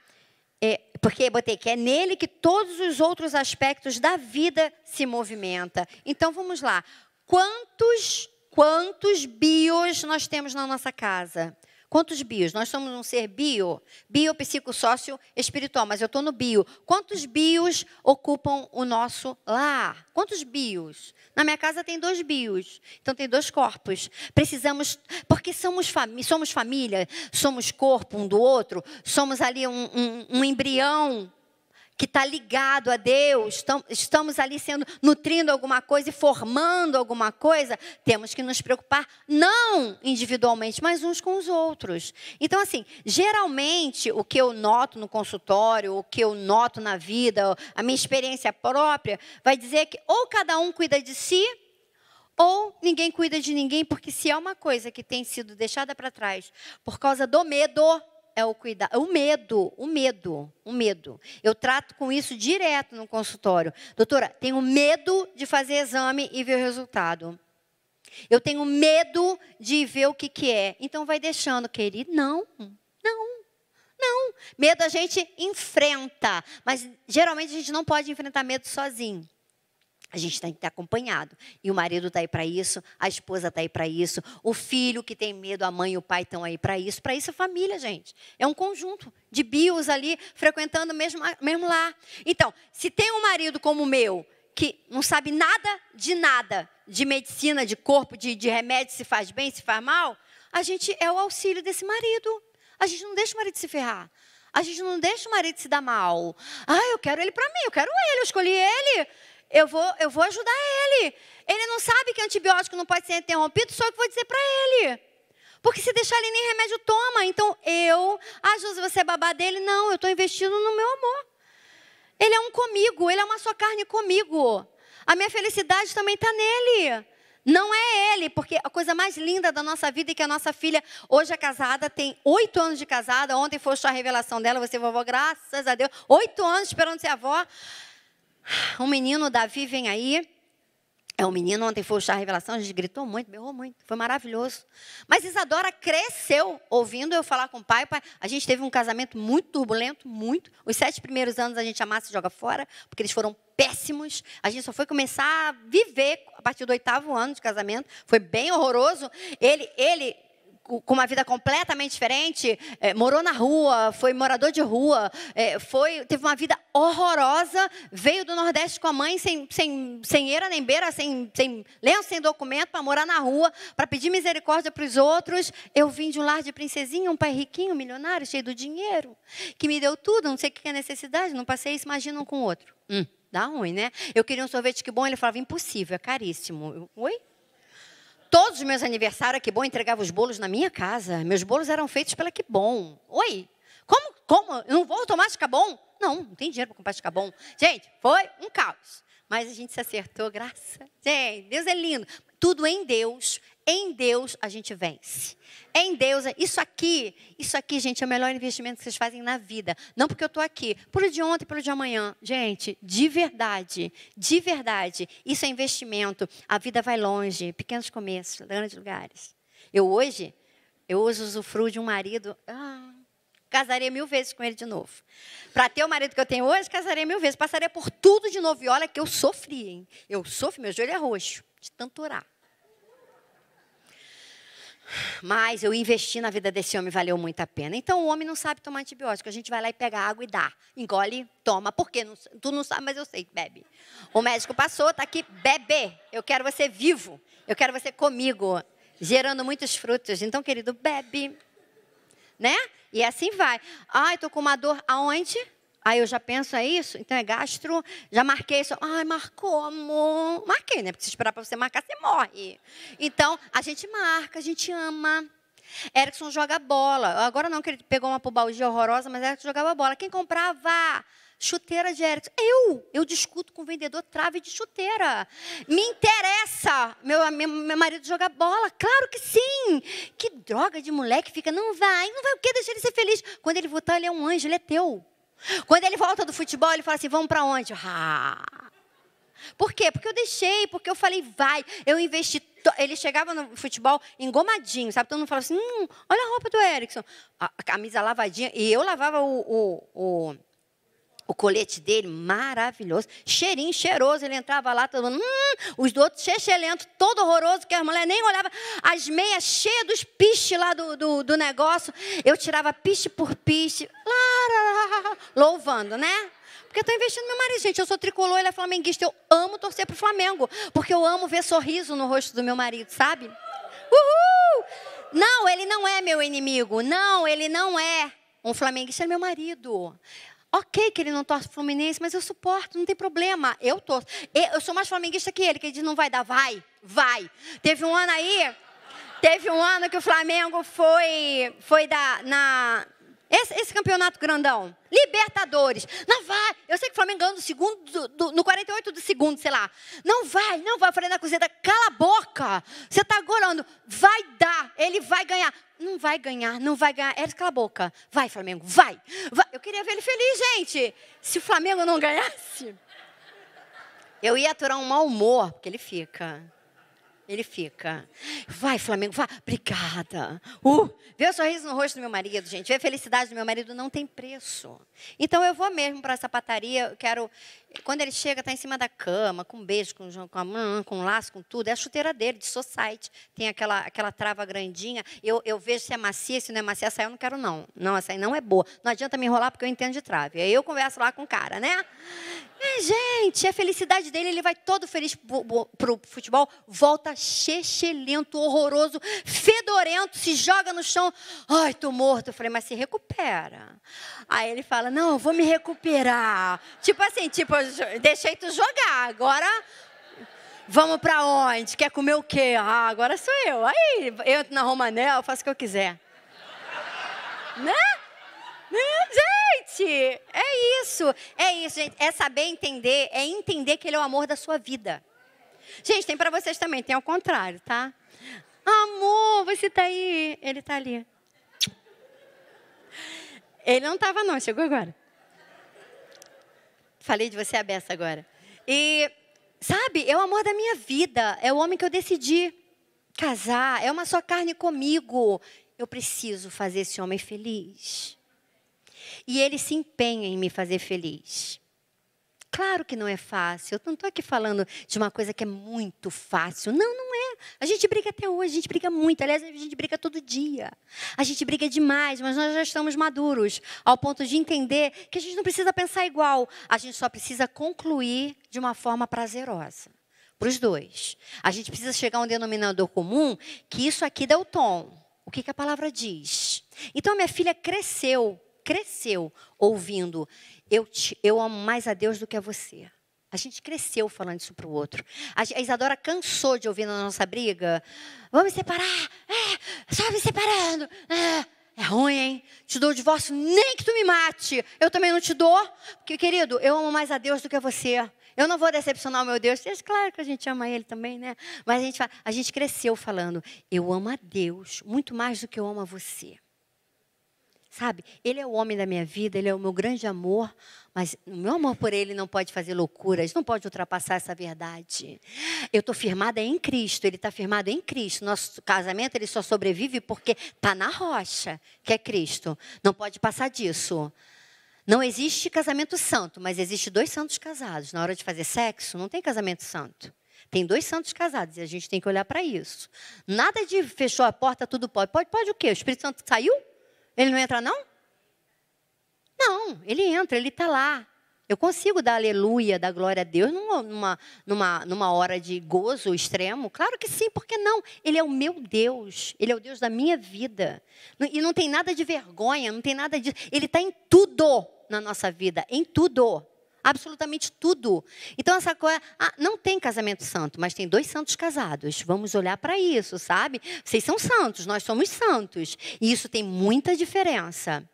Speaker 1: é, porque botei que é nele que todos os outros aspectos da vida se movimenta. Então vamos lá. Quantos quantos bios nós temos na nossa casa? Quantos bios? Nós somos um ser bio, bio, psicossócio, espiritual, mas eu estou no bio. Quantos bios ocupam o nosso lar? Quantos bios? Na minha casa tem dois bios, então tem dois corpos. Precisamos, porque somos, fami somos família, somos corpo um do outro, somos ali um, um, um embrião que está ligado a Deus, estamos ali sendo nutrindo alguma coisa e formando alguma coisa, temos que nos preocupar não individualmente, mas uns com os outros. Então, assim, geralmente o que eu noto no consultório, o que eu noto na vida, a minha experiência própria, vai dizer que ou cada um cuida de si, ou ninguém cuida de ninguém, porque se é uma coisa que tem sido deixada para trás por causa do medo, é o cuidado, é o medo, o medo, o medo. Eu trato com isso direto no consultório. Doutora, tenho medo de fazer exame e ver o resultado. Eu tenho medo de ver o que, que é. Então vai deixando, querido. Não, não, não. Medo a gente enfrenta, mas geralmente a gente não pode enfrentar medo sozinho. A gente tem que estar acompanhado. E o marido está aí para isso, a esposa está aí para isso, o filho que tem medo, a mãe e o pai estão aí para isso. Para isso é família, gente. É um conjunto de bios ali, frequentando mesmo, mesmo lá. Então, se tem um marido como o meu, que não sabe nada de nada, de medicina, de corpo, de, de remédio, se faz bem, se faz mal, a gente é o auxílio desse marido. A gente não deixa o marido se ferrar. A gente não deixa o marido se dar mal. Ah, eu quero ele para mim, eu quero ele, eu escolhi ele eu vou, eu vou ajudar ele. Ele não sabe que antibiótico não pode ser interrompido, só que vou dizer para ele. Porque se deixar ele nem remédio toma. Então eu, ah, Jesus, você é babá dele? Não, eu estou investindo no meu amor. Ele é um comigo, ele é uma só carne comigo. A minha felicidade também está nele. Não é ele, porque a coisa mais linda da nossa vida é que a nossa filha hoje é casada, tem oito anos de casada. Ontem foi a revelação dela, você vovó, graças a Deus. Oito anos esperando ser avó um menino, Davi, vem aí. É um menino, ontem foi o chá revelação, a gente gritou muito, berrou muito, foi maravilhoso. Mas Isadora cresceu ouvindo eu falar com o pai, o pai. A gente teve um casamento muito turbulento, muito. Os sete primeiros anos a gente amassa e joga fora, porque eles foram péssimos. A gente só foi começar a viver a partir do oitavo ano de casamento. Foi bem horroroso. Ele, ele com uma vida completamente diferente, é, morou na rua, foi morador de rua, é, foi, teve uma vida horrorosa, veio do Nordeste com a mãe sem, sem, sem eira nem beira, sem, sem lenço, sem documento, para morar na rua, para pedir misericórdia para os outros. Eu vim de um lar de princesinha, um pai riquinho, milionário, cheio do dinheiro, que me deu tudo, não sei o que é necessidade, não passei isso, imagina um com o outro. Hum, dá ruim, né? Eu queria um sorvete que bom, ele falava, impossível, é caríssimo. Eu, Oi? Todos os meus aniversários, a ah, Que Bom entregava os bolos na minha casa. Meus bolos eram feitos pela Que Bom. Oi, como? Como? Eu não vou tomar de bom? Não, não tem dinheiro para comprar de bom. Gente, foi um caos. Mas a gente se acertou, graça. Gente, Deus é lindo. Tudo em Deus em Deus a gente vence. Em Deus, é, isso aqui, isso aqui, gente, é o melhor investimento que vocês fazem na vida. Não porque eu estou aqui, pelo de ontem, pelo de amanhã. Gente, de verdade, de verdade, isso é investimento. A vida vai longe, pequenos começos, grandes lugares. Eu hoje, eu hoje usufruo de um marido. Ah, casaria mil vezes com ele de novo. Para ter o marido que eu tenho hoje, casaria mil vezes. Passaria por tudo de novo. E olha que eu sofri, hein? Eu sofri, meu joelho é roxo, de tanto orar. Mas eu investi na vida desse homem, valeu muito a pena. Então o homem não sabe tomar antibiótico, a gente vai lá e pega água e dá. Engole, toma. Por quê? Não, tu não sabe, mas eu sei, bebe. O médico passou, tá aqui, bebe. Eu quero você vivo, eu quero você comigo, gerando muitos frutos. Então, querido, bebe. Né? E assim vai. Ai, tô com uma dor aonde? Aí eu já penso, é isso? Então é gastro, já marquei isso. Ai, marcou, amor. Marquei, né? Porque se esperar para você marcar, você morre. Então, a gente marca, a gente ama. Erickson joga bola. Agora não, que ele pegou uma pubalgia horrorosa, mas Erickson jogava bola. Quem comprava? Chuteira de Erickson. Eu! Eu discuto com o vendedor trave de chuteira. Me interessa! Meu, meu, meu marido joga bola. Claro que sim! Que droga de moleque fica. Não vai, não vai o quê? Deixa ele ser feliz. Quando ele voltar, ele é um anjo, ele é teu. Quando ele volta do futebol, ele fala assim: vamos para onde? Ah. Por quê? Porque eu deixei, porque eu falei, vai, eu investi. To... Ele chegava no futebol engomadinho, sabe? Todo mundo falava assim: hum, olha a roupa do Erickson. A camisa lavadinha. E eu lavava o, o, o o colete dele, maravilhoso. Cheirinho, cheiroso. Ele entrava lá, todo mundo, hum, os outros lento, todo horroroso, que as mulheres nem olhavam. As meias cheias dos piche lá do, do, do negócio. Eu tirava piche por piche. Lá, lá, lá, louvando, né? Porque eu estou investindo no meu marido, gente. Eu sou tricolor, ele é flamenguista. Eu amo torcer para o Flamengo. Porque eu amo ver sorriso no rosto do meu marido, sabe? Uhul! Não, ele não é meu inimigo. Não, ele não é. Um flamenguista é meu marido. Ok, que ele não torce Fluminense, mas eu suporto, não tem problema, eu torço. Eu sou mais flamenguista que ele, que ele diz: não vai dar, vai, vai. Teve um ano aí, teve um ano que o Flamengo foi, foi da, na, esse, esse, campeonato grandão. Libertadores. Não vai. Eu sei que o Flamengo ganhou no segundo, do, do, no 48 do segundo, sei lá. Não vai, não vai. Eu falei na cozinha, cala a boca. Você tá gorando. Vai dar. Ele vai ganhar. Não vai ganhar, não vai ganhar. Era cala a boca. Vai, Flamengo, vai. vai. Eu queria ver ele feliz, gente. Se o Flamengo não ganhasse, eu ia aturar um mau humor, porque ele fica. Ele fica. Vai, Flamengo, vai. Obrigada. Uh, vê o sorriso no rosto do meu marido, gente. Vê a felicidade do meu marido. Não tem preço. Então eu vou mesmo para a sapataria. Eu quero quando ele chega, está em cima da cama, com um beijo, com, com, a, com um laço, com tudo. É a chuteira dele, de society. Tem aquela, aquela trava grandinha. Eu, eu vejo se é macia, se não é macia. Essa aí eu não quero, não. Não, essa aí não é boa. Não adianta me enrolar, porque eu entendo de trave. Aí eu converso lá com o cara, né? É, gente, a felicidade dele, ele vai todo feliz para o futebol, volta chechelento, horroroso, fedorento, se joga no chão. Ai, tô morto. Eu falei, mas se recupera. Aí ele fala, não, eu vou me recuperar. Tipo assim, tipo, deixei tu jogar, agora vamos para onde? Quer comer o quê? Ah, agora sou eu. Aí eu entro na Romanel, faço o que eu quiser. Né? né? Gente, é isso. É isso, gente. É saber entender, é entender que ele é o amor da sua vida. Gente, tem para vocês também, tem ao contrário, tá? Amor, você tá aí. Ele tá ali. Ele não tava não, chegou agora. Falei de você a beça agora. E, sabe, é o amor da minha vida. É o homem que eu decidi casar. É uma só carne comigo. Eu preciso fazer esse homem feliz. E ele se empenha em me fazer feliz. Claro que não é fácil. Eu não estou aqui falando de uma coisa que é muito fácil. Não, não é. A gente briga até hoje, a gente briga muito. Aliás, a gente briga todo dia. A gente briga demais, mas nós já estamos maduros ao ponto de entender que a gente não precisa pensar igual. A gente só precisa concluir de uma forma prazerosa para os dois. A gente precisa chegar a um denominador comum que isso aqui dá o tom. O que, que a palavra diz? Então, minha filha cresceu, cresceu ouvindo eu, te, eu amo mais a Deus do que a você. A gente cresceu falando isso para o outro. A, Isadora cansou de ouvir na nossa briga: vamos separar, é, só me separando. É. É ruim, hein? Te dou o divórcio nem que tu me mate. Eu também não te dou. Porque, querido, eu amo mais a Deus do que a você. Eu não vou decepcionar o meu Deus. É claro que a gente ama Ele também, né? Mas a gente, a gente cresceu falando, eu amo a Deus muito mais do que eu amo a você. Sabe? Ele é o homem da minha vida, ele é o meu grande amor, mas o meu amor por ele não pode fazer loucuras, não pode ultrapassar essa verdade. Eu estou firmada em Cristo, ele está firmado em Cristo. Nosso casamento ele só sobrevive porque está na rocha, que é Cristo. Não pode passar disso. Não existe casamento santo, mas existe dois santos casados. Na hora de fazer sexo, não tem casamento santo. Tem dois santos casados e a gente tem que olhar para isso. Nada de fechou a porta, tudo pode. Pode, pode o quê? O Espírito Santo saiu? Ele não entra, não? Não, ele entra, ele está lá. Eu consigo dar aleluia, dar glória a Deus numa, numa, numa hora de gozo extremo? Claro que sim, porque não? Ele é o meu Deus, ele é o Deus da minha vida. E não tem nada de vergonha, não tem nada de. Ele está em tudo na nossa vida, em tudo. Absolutamente tudo. Então, essa coisa. Ah, não tem casamento santo, mas tem dois santos casados. Vamos olhar para isso, sabe? Vocês são santos, nós somos santos. E isso tem muita diferença.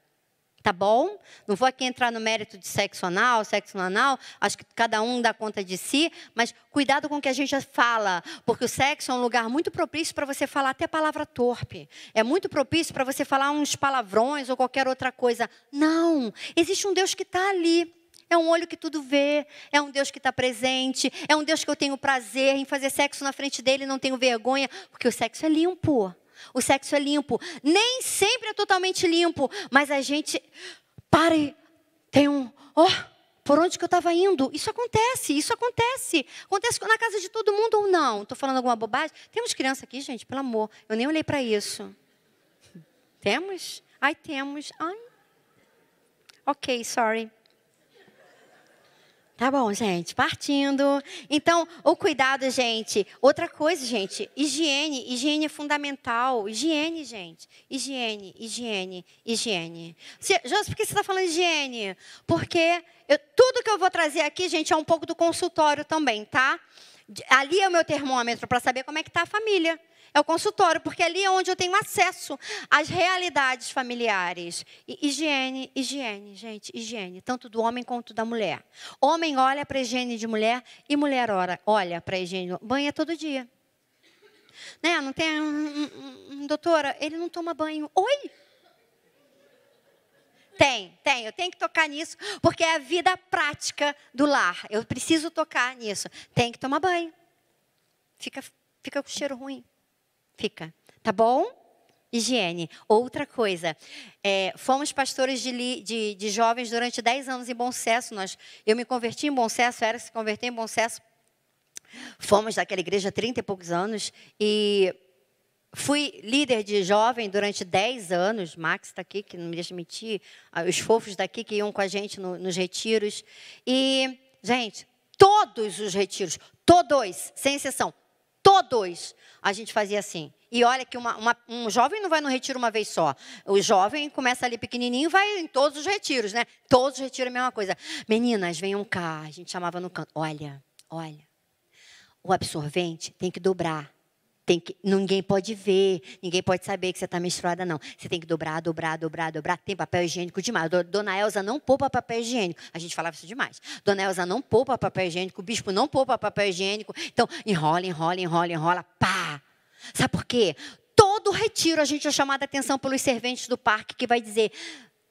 Speaker 1: Tá bom? Não vou aqui entrar no mérito de sexo anal, sexo anal, acho que cada um dá conta de si, mas cuidado com o que a gente fala, porque o sexo é um lugar muito propício para você falar até palavra torpe. É muito propício para você falar uns palavrões ou qualquer outra coisa. Não! Existe um Deus que está ali. É um olho que tudo vê, é um Deus que está presente, é um Deus que eu tenho prazer em fazer sexo na frente dele, não tenho vergonha, porque o sexo é limpo. O sexo é limpo. Nem sempre é totalmente limpo, mas a gente para e tem um. Oh, por onde que eu estava indo? Isso acontece, isso acontece. Acontece na casa de todo mundo ou não? Estou falando alguma bobagem? Temos criança aqui, gente, pelo amor. Eu nem olhei para isso. Temos? Ai, temos. Ai. Ok, sorry. Tá bom, gente, partindo. Então, o cuidado, gente. Outra coisa, gente, higiene. Higiene é fundamental. Higiene, gente. Higiene, higiene, higiene. Se, José, por que você está falando higiene? Porque eu, tudo que eu vou trazer aqui, gente, é um pouco do consultório também, tá? Ali é o meu termômetro para saber como é que está a família é o consultório, porque ali é onde eu tenho acesso às realidades familiares. E higiene, higiene, gente, higiene, tanto do homem quanto da mulher. Homem olha para a higiene de mulher e mulher ora, olha para a higiene. Banha é todo dia. Né? Não tem. Hum, hum, hum, doutora, ele não toma banho. Oi? Tem, tem. Eu tenho que tocar nisso, porque é a vida prática do lar. Eu preciso tocar nisso. Tem que tomar banho. Fica, fica com cheiro ruim. Fica. Tá bom? Higiene. Outra coisa, é, fomos pastores de, li, de, de, jovens durante 10 anos em Bom Sucesso. Nós, eu me converti em Bom Sucesso, era se converter em Bom Sucesso. Fomos daquela igreja há 30 e poucos anos e Fui líder de jovem durante 10 anos. Max está aqui, que não me deixa mentir. Ah, os fofos daqui que iam com a gente no, nos retiros. E, gente, todos os retiros, todos, sem exceção, todos, a gente fazia assim. E olha que uma, uma, um jovem não vai no retiro uma vez só. O jovem começa ali pequenininho vai em todos os retiros, né? Todos os retiros é a mesma coisa. Meninas, venham cá. A gente chamava no canto. Olha, olha. O absorvente tem que dobrar. Tem que, ninguém pode ver, ninguém pode saber que você está menstruada, não. Você tem que dobrar, dobrar, dobrar, dobrar. Tem papel higiênico demais. Dona Elza não poupa papel higiênico. A gente falava isso demais. Dona Elza não poupa papel higiênico, o bispo não poupa papel higiênico. Então, enrola, enrola, enrola, enrola, pá! Sabe por quê? Todo retiro a gente é chamado a atenção pelos serventes do parque que vai dizer: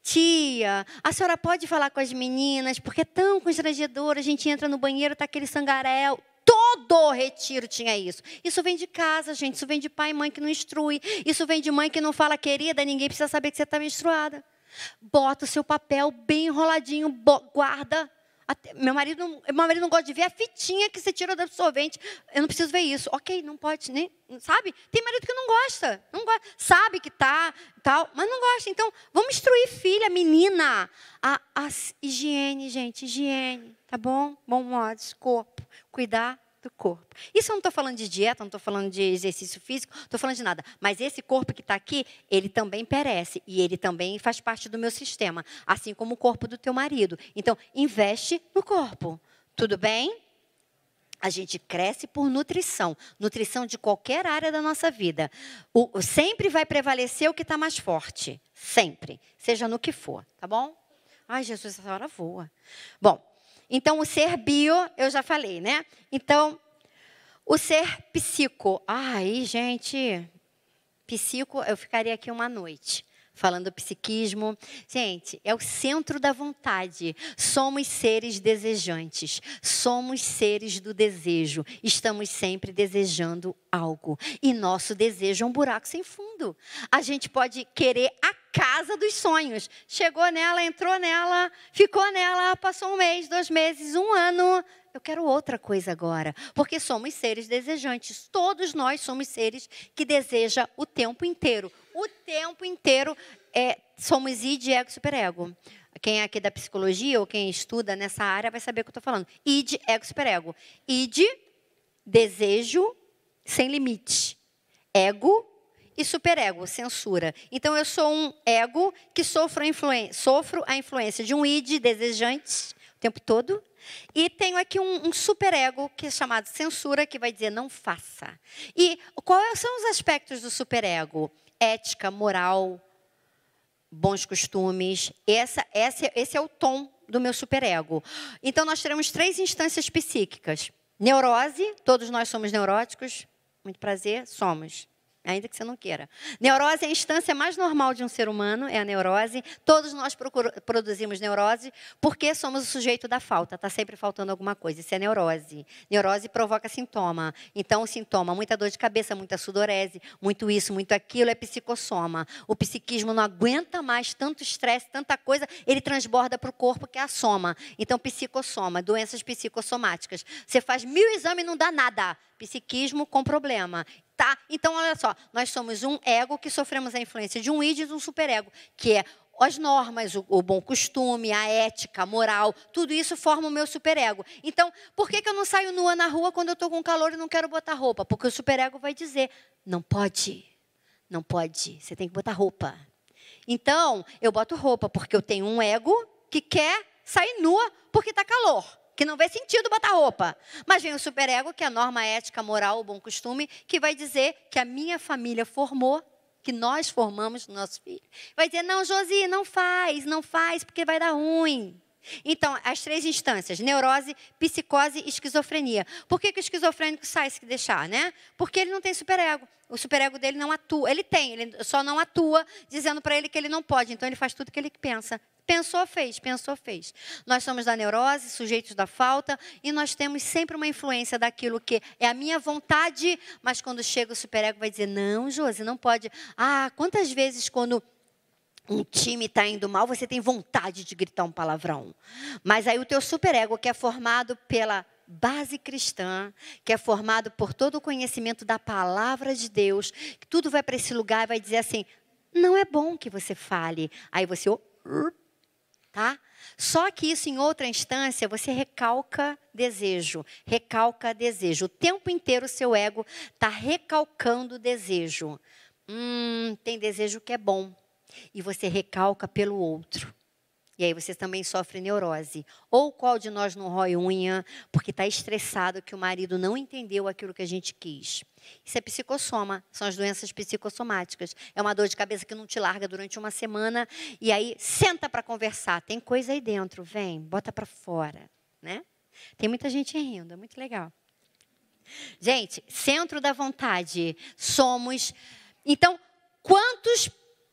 Speaker 1: Tia, a senhora pode falar com as meninas, porque é tão constrangedor, a gente entra no banheiro, tá aquele sangarel. Todo retiro tinha isso. Isso vem de casa, gente. Isso vem de pai e mãe que não instrui. Isso vem de mãe que não fala, querida, ninguém precisa saber que você está menstruada. Bota o seu papel bem enroladinho, guarda. Até, meu, marido não, meu marido não gosta de ver a fitinha que você tira do absorvente. Eu não preciso ver isso. Ok, não pode, nem, né? sabe? Tem marido que não gosta, não gosta, sabe que tá, tal, mas não gosta. Então, vamos instruir filha, menina, a, a higiene, gente, higiene, tá bom? Bom modo corpo, cuidar do corpo. Isso eu não estou falando de dieta, não estou falando de exercício físico, não estou falando de nada. Mas esse corpo que está aqui, ele também perece e ele também faz parte do meu sistema, assim como o corpo do teu marido. Então, investe no corpo. Tudo bem? A gente cresce por nutrição, nutrição de qualquer área da nossa vida. O, sempre vai prevalecer o que está mais forte, sempre, seja no que for, tá bom? Ai, Jesus, essa hora voa. Bom, então, o ser bio, eu já falei, né? Então, o ser psico. Ai, gente, psico, eu ficaria aqui uma noite falando do psiquismo. Gente, é o centro da vontade. Somos seres desejantes, somos seres do desejo. Estamos sempre desejando algo. E nosso desejo é um buraco sem fundo. A gente pode querer aquilo casa dos sonhos. Chegou nela, entrou nela, ficou nela, passou um mês, dois meses, um ano. Eu quero outra coisa agora, porque somos seres desejantes. Todos nós somos seres que deseja o tempo inteiro. O tempo inteiro é, somos id, ego, superego. Quem é aqui da psicologia ou quem estuda nessa área vai saber o que eu estou falando. Id, ego, superego. Id, desejo sem limite. Ego, e superego, censura. Então eu sou um ego que sofro a, influência, sofro a influência de um id desejante o tempo todo. E tenho aqui um, um superego que é chamado censura, que vai dizer não faça. E quais são os aspectos do superego? Ética, moral, bons costumes. Essa, essa, esse é o tom do meu superego. Então nós teremos três instâncias psíquicas. Neurose, todos nós somos neuróticos, muito prazer, somos ainda que você não queira. Neurose é a instância mais normal de um ser humano, é a neurose. Todos nós produzimos neurose porque somos o sujeito da falta, está sempre faltando alguma coisa. Isso é neurose. Neurose provoca sintoma. Então, o sintoma, muita dor de cabeça, muita sudorese, muito isso, muito aquilo, é psicossoma. O psiquismo não aguenta mais tanto estresse, tanta coisa, ele transborda para o corpo, que é a soma. Então, psicossoma, doenças psicossomáticas. Você faz mil exames e não dá nada psiquismo com problema tá? Então, olha só, nós somos um ego que sofremos a influência de um id e de um superego, que é as normas, o, o, bom costume, a ética, a moral, tudo isso forma o meu superego. Então, por que, que eu não saio nua na rua quando eu estou com calor e não quero botar roupa? Porque o superego vai dizer, não pode, não pode, você tem que botar roupa. Então, eu boto roupa porque eu tenho um ego que quer sair nua porque está calor que não vê sentido botar roupa. Mas vem o superego, que é a norma ética, moral, o bom costume, que vai dizer que a minha família formou, que nós formamos no nosso filho. Vai dizer, não, Josi, não faz, não faz, porque vai dar ruim. Então, as três instâncias, neurose, psicose e esquizofrenia. Por que, que o esquizofrênico sai se deixar, né? Porque ele não tem superego. O superego dele não atua. Ele tem, ele só não atua, dizendo para ele que ele não pode. Então, ele faz tudo o que ele pensa, Pensou, fez, pensou, fez. Nós somos da neurose, sujeitos da falta, e nós temos sempre uma influência daquilo que é a minha vontade, mas quando chega o superego vai dizer: não, Josi, não pode. Ah, quantas vezes quando um time está indo mal, você tem vontade de gritar um palavrão. Mas aí o teu superego, que é formado pela base cristã, que é formado por todo o conhecimento da palavra de Deus, que tudo vai para esse lugar e vai dizer assim: não é bom que você fale. Aí você. Oh, tá? Só que isso, em outra instância, você recalca desejo, recalca desejo. O tempo inteiro o seu ego está recalcando desejo. Hum, tem desejo que é bom. E você recalca pelo outro e aí vocês também sofrem neurose. Ou qual de nós não rói unha porque está estressado que o marido não entendeu aquilo que a gente quis. Isso é psicossoma, são as doenças psicossomáticas. É uma dor de cabeça que não te larga durante uma semana e aí senta para conversar. Tem coisa aí dentro, vem, bota para fora, né? Tem muita gente rindo, é muito legal. Gente, centro da vontade, somos. Então, quantos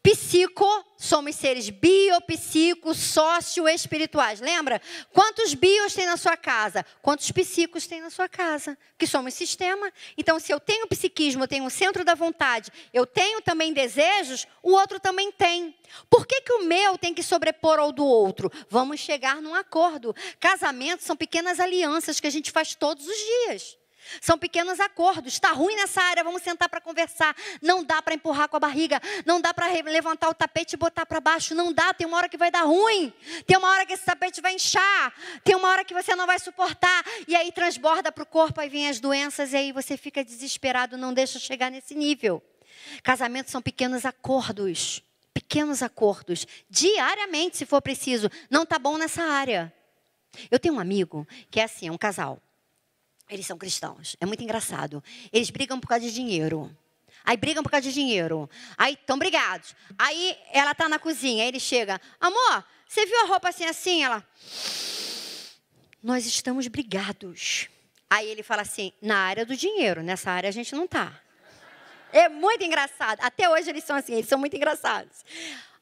Speaker 1: psico, somos seres biopsico, sócio-espirituais. Lembra? Quantos bios tem na sua casa? Quantos psicos tem na sua casa? Que somos sistema. Então, se eu tenho psiquismo, eu tenho o centro da vontade, eu tenho também desejos, o outro também tem. Por que, que o meu tem que sobrepor ao do outro? Vamos chegar num acordo. Casamentos são pequenas alianças que a gente faz todos os dias. São pequenos acordos. Está ruim nessa área, vamos sentar para conversar. Não dá para empurrar com a barriga, não dá para levantar o tapete e botar para baixo, não dá. Tem uma hora que vai dar ruim, tem uma hora que esse tapete vai inchar, tem uma hora que você não vai suportar. E aí transborda para o corpo, aí vem as doenças, e aí você fica desesperado, não deixa chegar nesse nível. Casamentos são pequenos acordos. Pequenos acordos, diariamente, se for preciso. Não tá bom nessa área. Eu tenho um amigo que é assim, é um casal. Eles são cristãos. É muito engraçado. Eles brigam por causa de dinheiro. Aí brigam por causa de dinheiro. Aí estão brigados. Aí ela tá na cozinha, aí ele chega. Amor, você viu a roupa assim assim? Ela. Nós estamos brigados. Aí ele fala assim: na área do dinheiro, nessa área a gente não tá. É muito engraçado. Até hoje eles são assim, eles são muito engraçados.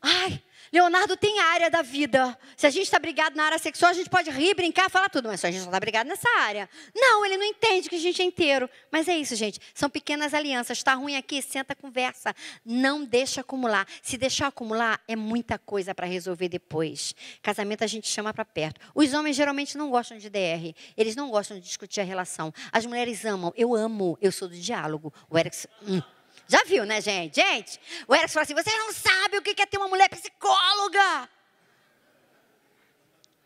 Speaker 1: Ai, Leonardo tem área da vida. Se a gente está brigado na área sexual, a gente pode rir, brincar, falar tudo, mas a gente está brigado nessa área. Não, ele não entende que a gente é inteiro. Mas é isso, gente. São pequenas alianças. Está ruim aqui, senta, conversa. Não deixa acumular. Se deixar acumular, é muita coisa para resolver depois. Casamento a gente chama para perto. Os homens geralmente não gostam de DR. Eles não gostam de discutir a relação. As mulheres amam. Eu amo. Eu sou do diálogo. O Eric. Hum. Já viu, né, gente? Gente, o Eric falou assim: você não sabe o que é ter uma mulher psicóloga.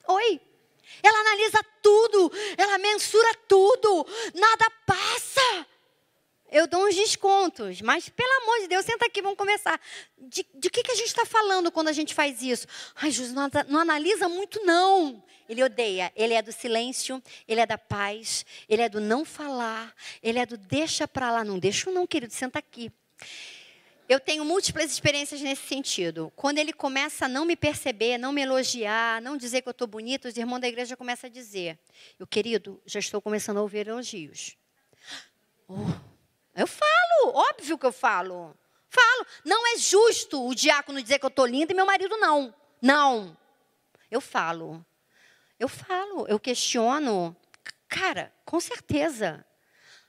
Speaker 1: Oi. Ela analisa tudo, ela mensura tudo, nada passa eu dou uns descontos, mas pelo amor de Deus, senta aqui, vamos conversar. De, de que, que a gente está falando quando a gente faz isso? Ai, Jesus, não, não analisa muito, não. Ele odeia, ele é do silêncio, ele é da paz, ele é do não falar, ele é do deixa para lá. Não deixa não, querido, senta aqui. Eu tenho múltiplas experiências nesse sentido. Quando ele começa a não me perceber, não me elogiar, não dizer que eu estou bonita, os irmãos da igreja começam a dizer: Eu, querido, já estou começando a ouvir elogios. Oh, eu falo, óbvio que eu falo. Falo. Não é justo o diácono dizer que eu estou linda e meu marido não. Não. Eu falo. Eu falo, eu questiono. Cara, com certeza.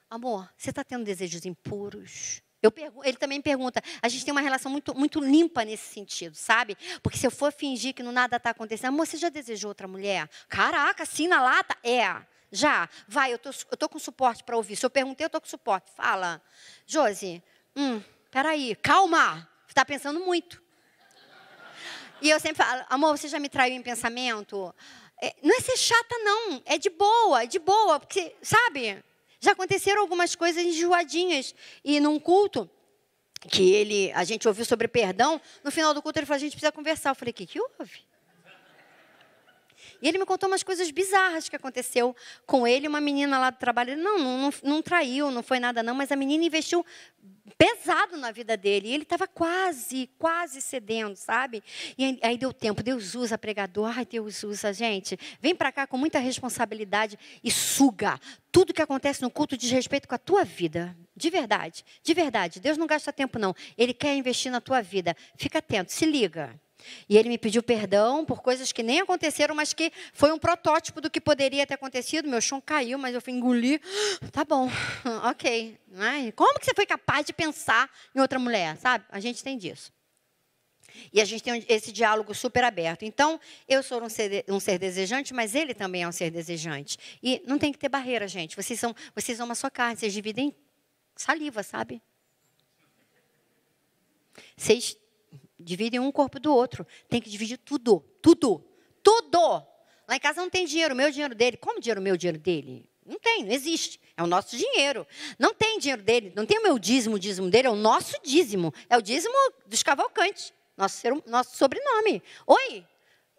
Speaker 1: Amor, você está tendo desejos impuros? Pergunto, ele também pergunta. A gente tem uma relação muito, muito limpa nesse sentido, sabe? Porque se eu for fingir que não nada está acontecendo, amor, você já desejou outra mulher? Caraca, sim na lata? É. Já, vai, eu tô, eu tô com suporte para ouvir. Se eu perguntei, eu tô com suporte. Fala. Josi, hum, peraí, calma. tá pensando muito. E eu sempre falo, amor, você já me traiu em pensamento? É, não é ser chata, não. É de boa, é de boa. Porque, sabe? Já aconteceram algumas coisas enjoadinhas. E num culto, que ele, a gente ouviu sobre perdão, no final do culto ele falou, a gente precisa conversar. Eu falei, o que, que houve? E ele me contou umas coisas bizarras que aconteceu com ele, uma menina lá do trabalho. Ele, não, não, não, não traiu, não foi nada não, mas a menina investiu pesado na vida dele. E ele estava quase, quase cedendo, sabe? E aí, aí, deu tempo. Deus usa pregador. Ai, Deus usa, gente. Vem para cá com muita responsabilidade e suga tudo que acontece no culto diz respeito com a tua vida. De verdade, de verdade. Deus não gasta tempo, não. Ele quer investir na tua vida. Fica atento, se liga. E ele me pediu perdão por coisas que nem aconteceram, mas que foi um protótipo do que poderia ter acontecido. Meu chão caiu, mas eu fui engolir. [gasps] Tá bom, [laughs] ok. Ai, como que você foi capaz de pensar em outra mulher? Sabe? A gente tem disso. E a gente tem esse diálogo super aberto. Então, eu sou um ser, um ser, desejante, mas ele também é um ser desejante. E não tem que ter barreira, gente. Vocês são, vocês são uma só carne, vocês dividem saliva, sabe? Vocês Dividem um corpo do outro. Tem que dividir tudo, tudo, tudo. Lá em casa não tem dinheiro, meu dinheiro dele. Como dinheiro meu, dinheiro dele? Não tem, não existe. É o nosso dinheiro. Não tem dinheiro dele, não tem o meu dízimo, o dízimo dele é o nosso dízimo. É o dízimo dos Cavalcantes, nosso, ser, nosso sobrenome. Oi?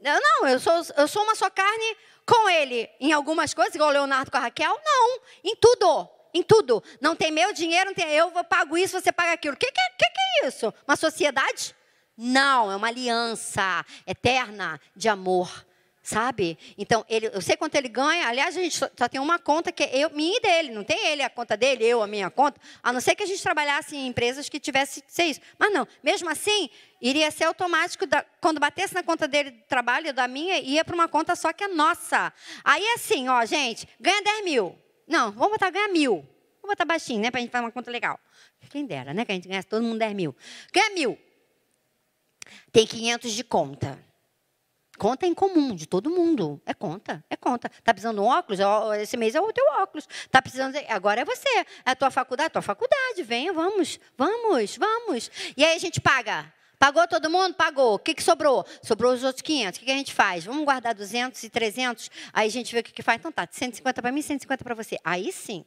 Speaker 1: Não, eu sou, eu sou uma só carne com ele. Em algumas coisas, igual o Leonardo com a Raquel? Não, em tudo. Em tudo. Não tem meu dinheiro, não tem eu, eu pago isso, você paga aquilo. O que, é, que, que é isso? Uma sociedade? Não, é uma aliança eterna de amor. Sabe? Então, ele, eu sei quanto ele ganha. Aliás, a gente só, só tem uma conta que é eu, minha e dele. Não tem ele a conta dele, eu a minha conta. A não ser que a gente trabalhasse em empresas que tivesse que ser isso. Mas não, mesmo assim, iria ser automático. Da, quando batesse na conta dele do trabalho, da minha, ia para uma conta só que é nossa. Aí, é assim, ó, gente, ganha 10 mil. Não, vamos botar ganha mil. Vamos botar baixinho, né? Para a gente fazer uma conta legal. Quem dera, né? Que a gente ganhasse todo mundo 10 mil. Ganha mil tem 500 de conta. Conta é em comum, de todo mundo. É conta, é conta. Está precisando de um óculos? É esse mês é o teu óculos. Está precisando. De... Agora é você. É a tua faculdade? É a tua faculdade. Venha, vamos, vamos, vamos. E aí a gente paga. Pagou todo mundo? Pagou. O que, que sobrou? Sobrou os outros 500. O que, que a gente faz? Vamos guardar 200 e 300? Aí a gente vê o que, que faz. Então tá, 150 para mim, 150 para você. Aí sim.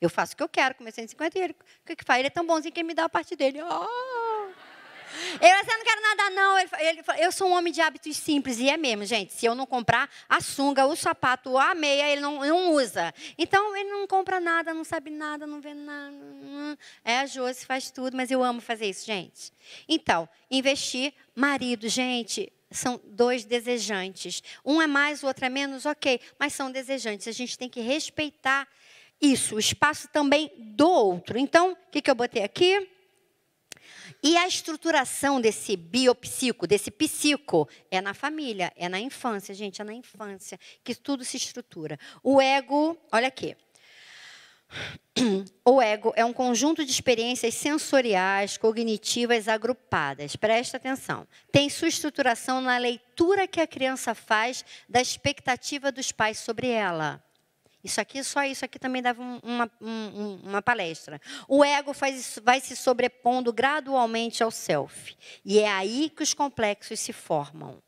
Speaker 1: Eu faço o que eu quero, com meus 150 e ele, o que, que faz? Ele é tão bonzinho que ele me dá a parte dele. Oh! Eu, eu não quero nada, não. Ele, ele, eu sou um homem de hábitos simples, e é mesmo, gente. Se eu não comprar a sunga, o sapato, a meia, ele não, não usa. Então, ele não compra nada, não sabe nada, não vê nada. É, a Josi faz tudo, mas eu amo fazer isso, gente. Então, investir, marido, gente, são dois desejantes. Um é mais, o outro é menos, ok, mas são desejantes. A gente tem que respeitar isso, o espaço também do outro. Então, o que, que eu botei aqui? E a estruturação desse biopsico, desse psico, é na família, é na infância, gente, é na infância que tudo se estrutura. O ego, olha aqui. [clears throat] O ego é um conjunto de experiências sensoriais, cognitivas agrupadas. Presta atenção. Tem sua estruturação na leitura que a criança faz da expectativa dos pais sobre ela. Isso aqui, só isso aqui também dava uma, um, uma palestra. O ego faz, vai se sobrepondo gradualmente ao self. E é aí que os complexos se formam.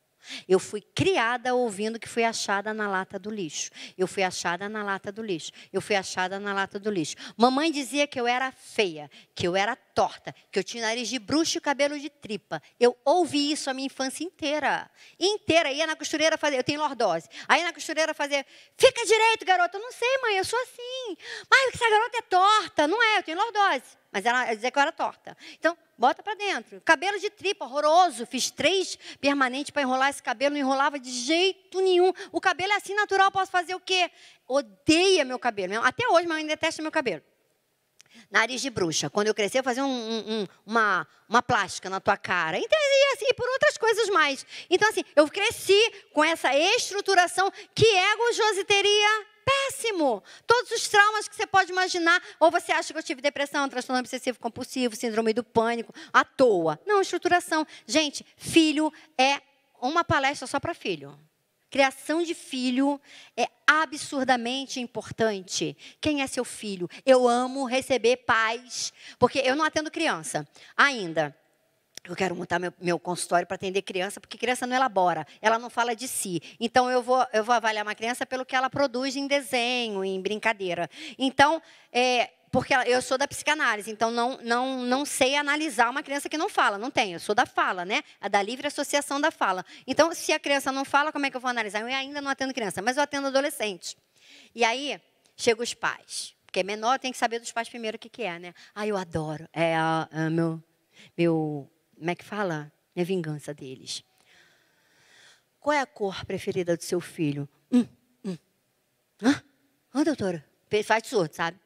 Speaker 1: Eu fui criada ouvindo que fui achada na lata do lixo. Eu fui achada na lata do lixo. Eu fui achada na lata do lixo. Mamãe dizia que eu era feia, que eu era torta, que eu tinha nariz de bruxo e cabelo de tripa. Eu ouvi isso a minha infância inteira. Inteira. Ia na costureira fazer. Eu tenho lordose. Aí na costureira fazer. Fica direito, garota. Eu não sei, mãe. Eu sou assim. Mas essa garota é torta. Não é. Eu tenho lordose. Mas ela, ela dizia que eu era torta. Então, bota para dentro. Cabelo de tripa, horroroso. Fiz três permanentes para enrolar esse cabelo, não enrolava de jeito nenhum. O cabelo é assim natural, posso fazer o quê? Odeia meu cabelo. Até hoje, minha mãe detesta meu cabelo. Nariz de bruxa. Quando eu crescer, eu fazer um, um, uma, uma plástica na tua cara. Então, e assim, por outras coisas mais. Então, assim, eu cresci com essa estruturação que é a péssimo. Todos os traumas que você pode imaginar. Ou você acha que eu tive depressão, transtorno obsessivo compulsivo, síndrome do pânico, à toa. Não, estruturação. Gente, filho é uma palestra só para filho. Criação de filho é absurdamente importante. Quem é seu filho? Eu amo receber pais, porque eu não atendo criança ainda eu quero montar meu, meu consultório para atender criança, porque criança não elabora, ela não fala de si. Então, eu vou, eu vou avaliar uma criança pelo que ela produz em desenho, em brincadeira. Então, é, porque eu sou da psicanálise, então não, não, não sei analisar uma criança que não fala, não tenho, eu sou da fala, né? A da livre associação da fala. Então, se a criança não fala, como é que eu vou analisar? Eu ainda não atendo criança, mas eu atendo adolescente. E aí, chegam os pais. Porque é menor tem que saber dos pais primeiro o que, que é, né? Ah, eu adoro. É a ah, ah, meu, meu como é que fala? É vingança deles. Qual é a cor preferida do seu filho? Hum, hum. Hã? Hã, doutora? Faz surto, sabe?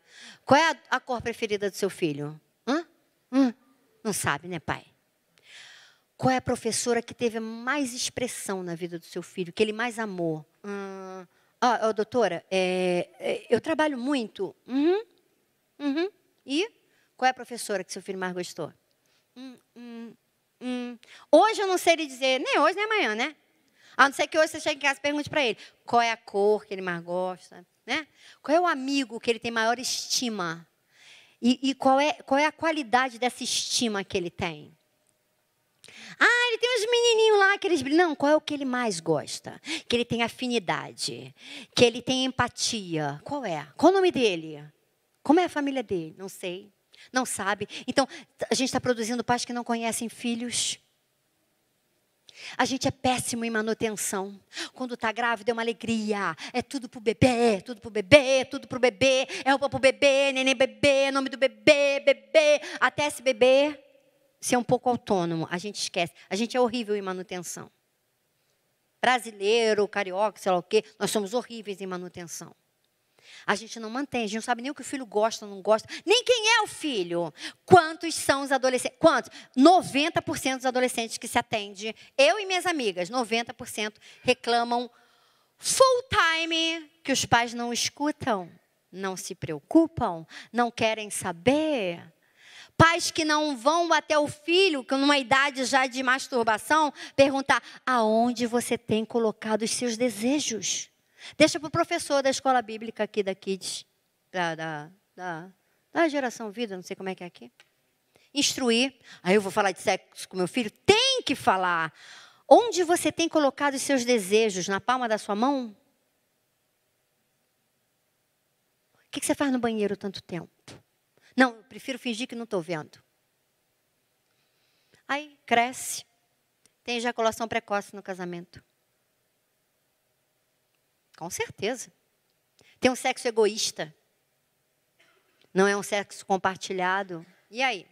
Speaker 1: Qual é a, a cor preferida do seu filho? Hã? Hum. Não sabe, né, pai? Qual é a professora que teve mais expressão na vida do seu filho, que ele mais amou? Hum. oh, doutora, é, é, eu trabalho muito. Uhum, uhum. E qual é a professora que seu filho mais gostou? Hum, hum. Hum, hoje eu não sei lhe dizer, nem hoje nem amanhã, né? A não ser que hoje você chegue em casa e pergunte para ele qual é a cor que ele mais gosta, né? Qual é o amigo que ele tem maior estima? E, e qual, é, qual é a qualidade dessa estima que ele tem? Ah, ele tem uns menininhos lá que eles Não, qual é o que ele mais gosta? Que ele tem afinidade, que ele tem empatia. Qual é? Qual o nome dele? Como é a família dele? Não sei não sabe. Então, a gente está produzindo pais que não conhecem filhos. A gente é péssimo em manutenção. Quando está grávida é uma alegria. É tudo pro bebê, tudo pro bebê, tudo pro bebê. É roupa pro bebê, neném bebê, nome do bebê, bebê. Até esse bebê ser um pouco autônomo, a gente esquece. A gente é horrível em manutenção. Brasileiro, carioca, sei lá o quê, nós somos horríveis em manutenção. A gente não mantém, a gente não sabe nem o que o filho gosta, ou não gosta, nem quem é o filho. Quantos são os adolescentes? Quantos? 90% dos adolescentes que se atende, eu e minhas amigas, 90% reclamam full time que os pais não escutam, não se preocupam, não querem saber. Pais que não vão até o filho, que numa idade já de masturbação, perguntar aonde você tem colocado os seus desejos. Deixa para o professor da escola bíblica aqui da Kids, da, da, da, da geração vida, não sei como é que é aqui. Instruir. Aí eu vou falar de sexo com meu filho. Tem que falar. Onde você tem colocado os seus desejos? Na palma da sua mão? O que você faz no banheiro tanto tempo? Não, eu prefiro fingir que não estou vendo. Aí cresce. Tem ejaculação precoce no casamento. Com certeza. Tem um sexo egoísta. Não é um sexo compartilhado. E aí?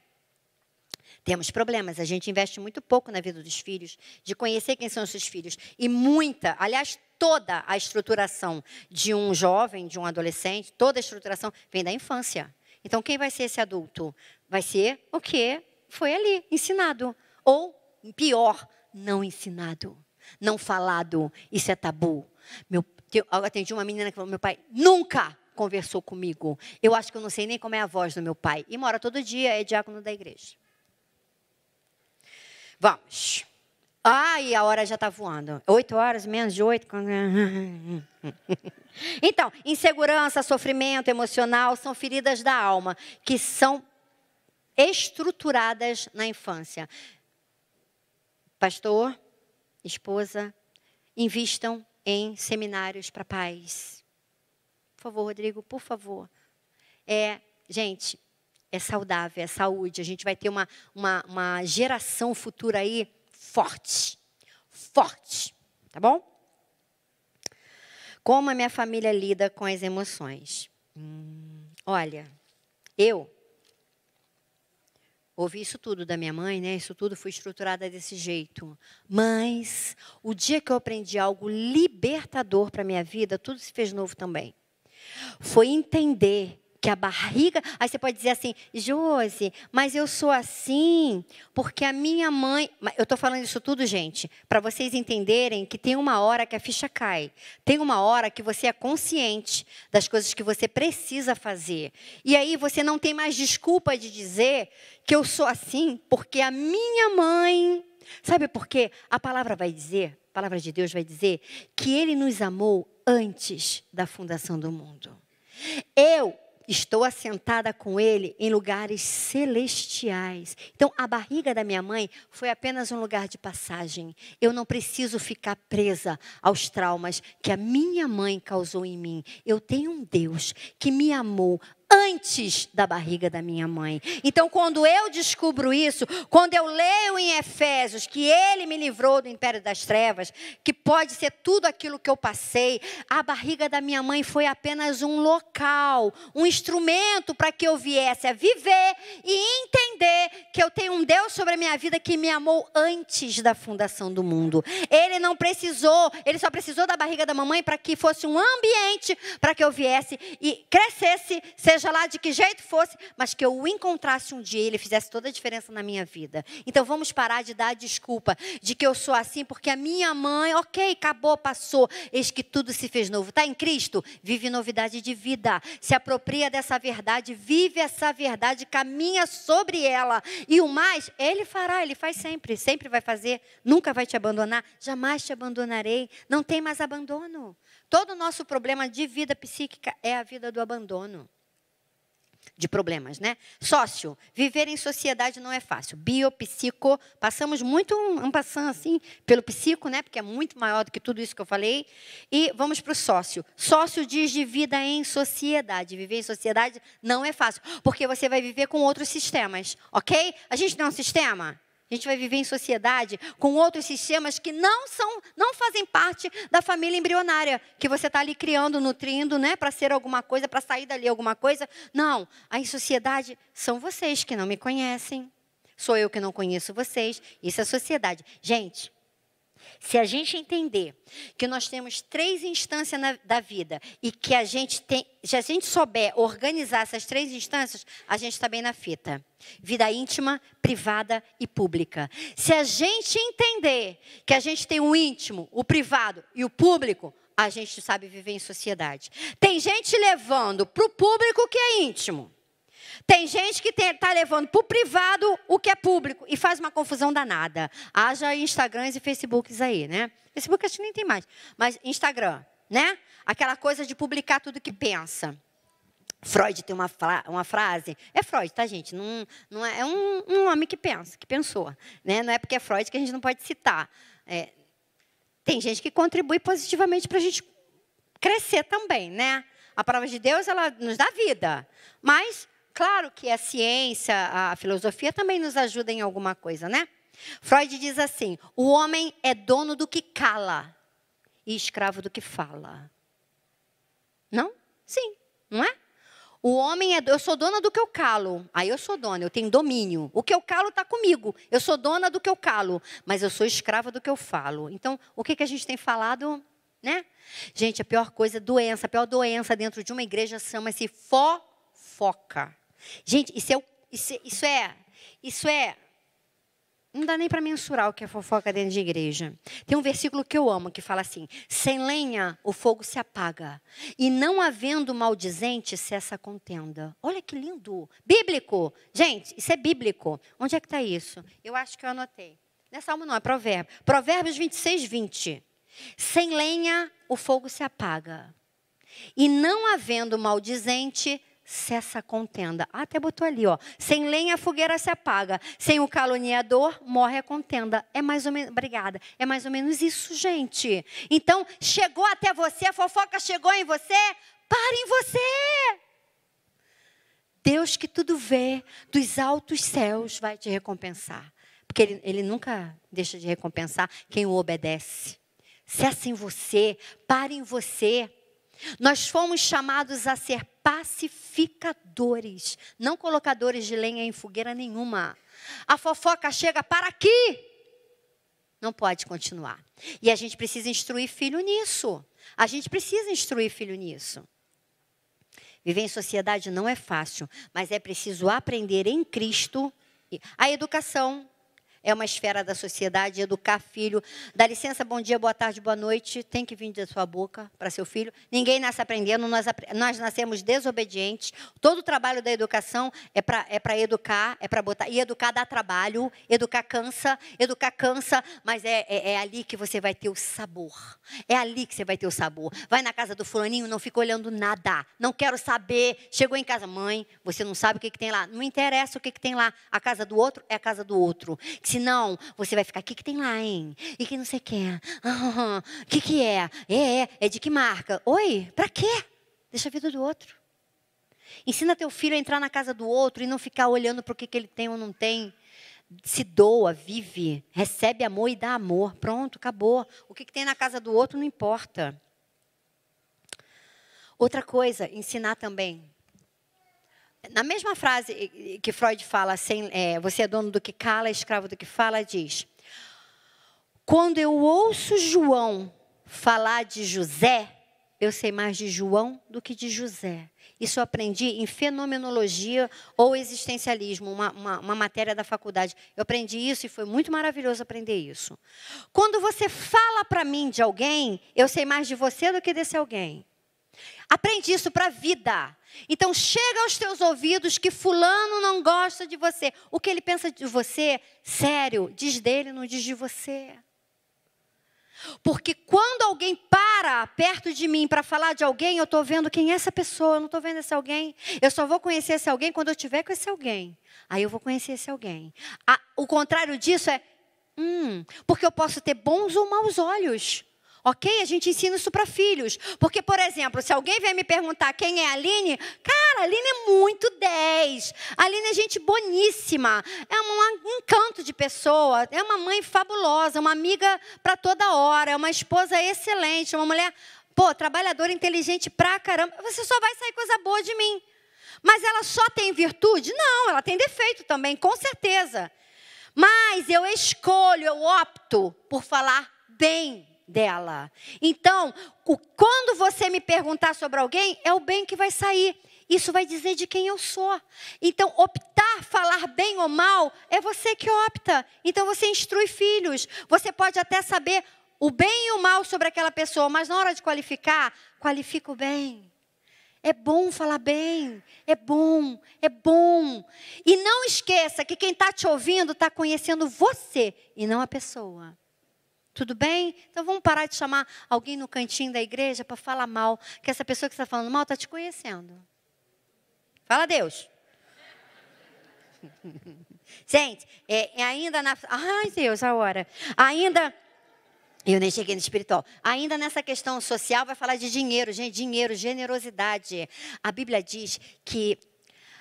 Speaker 1: Temos problemas. A gente investe muito pouco na vida dos filhos, de conhecer quem são os seus filhos. E muita, aliás, toda a estruturação de um jovem, de um adolescente, toda a estruturação vem da infância. Então, quem vai ser esse adulto? Vai ser o que foi ali ensinado. Ou, pior, não ensinado, não falado. Isso é tabu. Meu eu atendi uma menina que falou: meu pai nunca conversou comigo. Eu acho que eu não sei nem como é a voz do meu pai. E mora todo dia, é diácono da igreja. Vamos. Ai, a hora já está voando. Oito horas, menos de oito. [laughs] Então, insegurança, sofrimento emocional são feridas da alma que são estruturadas na infância. Pastor, esposa, invistam em seminários para pais. Por favor, Rodrigo, por favor. É, gente, é saudável, é saúde. A gente vai ter uma, uma, uma geração futura aí forte. Forte. Tá bom? Como a minha família lida com as emoções? Hum, olha, eu Ouvi isso tudo da minha mãe, né? Isso tudo foi estruturada desse jeito. Mas o dia que eu aprendi algo libertador para minha vida, tudo se fez novo também. Foi entender a barriga. Aí você pode dizer assim, Josi, mas eu sou assim porque a minha mãe. Eu estou falando isso tudo, gente, para vocês entenderem que tem uma hora que a ficha cai. Tem uma hora que você é consciente das coisas que você precisa fazer. E aí você não tem mais desculpa de dizer que eu sou assim porque a minha mãe. Sabe por quê? A palavra vai dizer, a palavra de Deus vai dizer, que ele nos amou antes da fundação do mundo. Eu Estou assentada com ele em lugares celestiais. Então, a barriga da minha mãe foi apenas um lugar de passagem. Eu não preciso ficar presa aos traumas que a minha mãe causou em mim. Eu tenho um Deus que me amou antes da barriga da minha mãe. Então, quando eu descubro isso, quando eu leio em Efésios que ele me livrou do império das trevas, que pode ser tudo aquilo que eu passei, a barriga da minha mãe foi apenas um local, um instrumento para que eu viesse a viver e entender que eu tenho um Deus sobre a minha vida que me amou antes da fundação do mundo. Ele não precisou, ele só precisou da barriga da mamãe para que fosse um ambiente para que eu viesse e crescesse, seja seja lá de que jeito fosse, mas que eu o encontrasse um dia e ele fizesse toda a diferença na minha vida. Então vamos parar de dar desculpa de que eu sou assim porque a minha mãe, ok, acabou, passou, eis que tudo se fez novo. Está em Cristo? Vive novidade de vida, se apropria dessa verdade, vive essa verdade, caminha sobre ela. E o mais, ele fará, ele faz sempre, sempre vai fazer, nunca vai te abandonar, jamais te abandonarei, não tem mais abandono. Todo o nosso problema de vida psíquica é a vida do abandono de problemas, né? Sócio, viver em sociedade não é fácil. Bio, psico, passamos muito um, um passando assim pelo psico, né? Porque é muito maior do que tudo isso que eu falei. E vamos para o sócio. Sócio diz de vida em sociedade. Viver em sociedade não é fácil, porque você vai viver com outros sistemas, ok? A gente tem é um sistema a gente vai viver em sociedade com outros sistemas que não são, não fazem parte da família embrionária que você está ali criando, nutrindo, né, para ser alguma coisa, para sair dali alguma coisa. Não, a sociedade são vocês que não me conhecem. Sou eu que não conheço vocês. Isso é sociedade. Gente, se a gente entender que nós temos três instâncias na, da vida e que a gente tem, se a gente souber organizar essas três instâncias, a gente está bem na fita. Vida íntima, privada e pública. Se a gente entender que a gente tem o íntimo, o privado e o público, a gente sabe viver em sociedade. Tem gente levando para o público que é íntimo. Tem gente que está levando para o privado o que é público e faz uma confusão danada. Haja Instagrams e Facebooks aí, né? Facebook acho que nem tem mais, mas Instagram, né? Aquela coisa de publicar tudo que pensa. Freud tem uma, fra uma frase. É Freud, tá, gente? Não, não é, é um, um, homem que pensa, que pensou. Né? Não é porque é Freud que a gente não pode citar. É, tem gente que contribui positivamente para a gente crescer também, né? A palavra de Deus, ela nos dá vida. Mas Claro que a ciência, a filosofia também nos ajuda em alguma coisa, né? Freud diz assim: o homem é dono do que cala e escravo do que fala. Não? Sim, não é? O homem é. Eu sou dona do que eu calo. Aí eu sou dona, eu tenho domínio. O que eu calo está comigo. Eu sou dona do que eu calo. Mas eu sou escrava do que eu falo. Então, o que, que a gente tem falado, né? Gente, a pior coisa é doença. A pior doença dentro de uma igreja chama-se fofoca. Gente, isso é, isso, isso é, isso é não dá nem para mensurar o que é fofoca dentro de igreja. Tem um versículo que eu amo que fala assim: sem lenha o fogo se apaga, e não havendo maldizente cessa contenda. Olha que lindo! Bíblico! Gente, isso é bíblico. Onde é que está isso? Eu acho que eu anotei. Não é salmo, não, é provérbio. Provérbios 26, 20. Sem lenha o fogo se apaga, e não havendo maldizente cessa a contenda. Ah, até botou ali, ó. Sem lenha a fogueira se apaga, sem o caluniador morre a contenda. É mais ou menos, obrigada. É mais ou menos isso, gente. Então, chegou até você, a fofoca chegou em você, pare em você. Deus que tudo vê dos altos céus vai te recompensar. Porque ele, ele nunca deixa de recompensar quem o obedece. Cessa em você, pare em você. Nós fomos chamados a ser pacificadores, não colocadores de lenha em fogueira nenhuma. A fofoca chega para aqui. Não pode continuar. E a gente precisa instruir filho nisso. A gente precisa instruir filho nisso. Viver em sociedade não é fácil, mas é preciso aprender em Cristo. A educação é uma esfera da sociedade, educar filho. Dá licença, bom dia, boa tarde, boa noite, tem que vir da sua boca para seu filho. Ninguém nasce aprendendo, nós, nós nascemos desobedientes. Todo o trabalho da educação é para é educar, é para botar. E educar dá trabalho, educar cansa, educar cansa, mas é, é, é ali que você vai ter o sabor. É ali que você vai ter o sabor. Vai na casa do fulaninho, não fica olhando nada, não quero saber. Chegou em casa, mãe, você não sabe o que, que tem lá. Não interessa o que, que tem lá. A casa do outro é a casa do outro. Se Senão, você vai ficar, o que, que tem lá, hein? E que não sei quem. O uhum. [laughs] que, que é? É, é, é de que marca? Oi, pra quê? Deixa a vida do outro. Ensina teu filho a entrar na casa do outro e não ficar olhando para o que, que ele tem ou não tem. Se doa, vive, recebe amor e dá amor. Pronto, acabou. O que, que tem na casa do outro não importa. Outra coisa, ensinar também na mesma frase que Freud fala, sem, é, você é dono do que cala, é escravo do que fala, diz: Quando eu ouço João falar de José, eu sei mais de João do que de José. Isso eu aprendi em fenomenologia ou existencialismo, uma, uma, uma, matéria da faculdade. Eu aprendi isso e foi muito maravilhoso aprender isso. Quando você fala para mim de alguém, eu sei mais de você do que desse alguém. Aprende isso para a vida. Então chega aos teus ouvidos que fulano não gosta de você. O que ele pensa de você, sério, diz dele, não diz de você. Porque quando alguém para perto de mim para falar de alguém, eu estou vendo quem é essa pessoa, eu não estou vendo esse alguém. Eu só vou conhecer esse alguém quando eu estiver com esse alguém. Aí eu vou conhecer esse alguém. o contrário disso é, hum, porque eu posso ter bons ou maus olhos. Ok? A gente ensina isso para filhos. Porque, por exemplo, se alguém vier me perguntar quem é a Aline, cara, a Aline é muito 10. A Aline é gente boníssima. É um encanto de pessoa. É uma mãe fabulosa, uma amiga para toda hora. É uma esposa excelente, é uma mulher, pô, trabalhadora, inteligente pra caramba. Você só vai sair coisa boa de mim. Mas ela só tem virtude? Não, ela tem defeito também, com certeza. Mas eu escolho, eu opto por falar bem dela. Então, quando você me perguntar sobre alguém, é o bem que vai sair. Isso vai dizer de quem eu sou. Então, optar falar bem ou mal é você que opta. Então, você instrui filhos. Você pode até saber o bem e o mal sobre aquela pessoa, mas na hora de qualificar, qualifica o bem. É bom falar bem, é bom, é bom. E não esqueça que quem está te ouvindo está conhecendo você e não a pessoa. Tudo bem? Então vamos parar de chamar alguém no cantinho da igreja para falar mal, que essa pessoa que está falando mal está te conhecendo. Fala Deus. [laughs] Gente, é, é, ainda na. Ai, Deus, a hora. Ainda. Eu nem cheguei no espiritual. Ainda nessa questão social, vai falar de dinheiro, gente, dinheiro, generosidade. A Bíblia diz que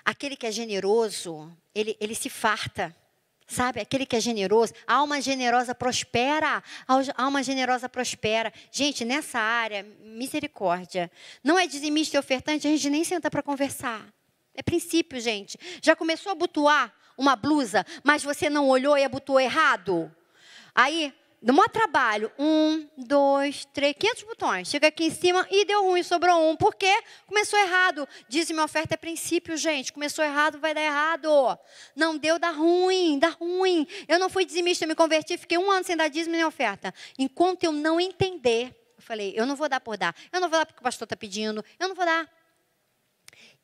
Speaker 1: aquele que é generoso, ele, ele se farta. Sabe, aquele que é generoso, a alma generosa prospera, a alma generosa prospera. Gente, nessa área, misericórdia. Não é dizimista e ofertante, a gente nem senta para conversar. É princípio, gente. Já começou a butuar uma blusa, mas você não olhou e abotoou errado? Aí, no maior trabalho, um, dois, três, 500 botões. Chega aqui em cima e deu ruim, sobrou um. Por quê? Começou errado. Dízimo minha oferta é princípio, gente. Começou errado, vai dar errado. Não deu, dá ruim, dá ruim. Eu não fui dizimista, eu me converti, fiquei um ano sem dar dízimo e oferta. Enquanto eu não entender, eu falei, eu não vou dar por dar. Eu não vou dar porque o pastor está pedindo. Eu não vou dar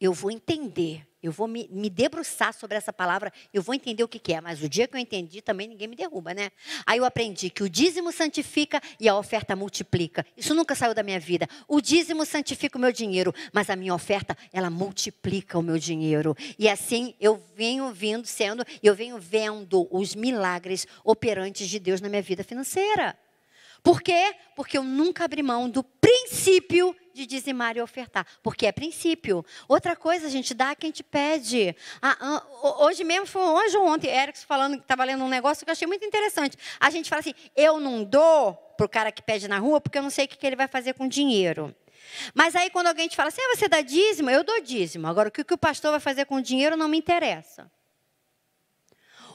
Speaker 1: eu vou entender, eu vou me, me debruçar sobre essa palavra, eu vou entender o que, que é. Mas o dia que eu entendi, também ninguém me derruba, né? Aí eu aprendi que o dízimo santifica e a oferta multiplica. Isso nunca saiu da minha vida. O dízimo santifica o meu dinheiro, mas a minha oferta, ela multiplica o meu dinheiro. E assim eu venho vindo sendo, eu venho vendo os milagres operantes de Deus na minha vida financeira. Por quê? Porque eu nunca abri mão do princípio de dizimar e ofertar, porque é princípio. Outra coisa, a gente dá quem te pede. Ah, ah, hoje mesmo, foi hoje ou ontem, Erickson falando que estava lendo um negócio que eu achei muito interessante. A gente fala assim: eu não dou para o cara que pede na rua, porque eu não sei o que, que ele vai fazer com o dinheiro. Mas aí, quando alguém te fala assim, ah, você dá dízimo, eu dou dízimo. Agora, o que, que o pastor vai fazer com o dinheiro não me interessa.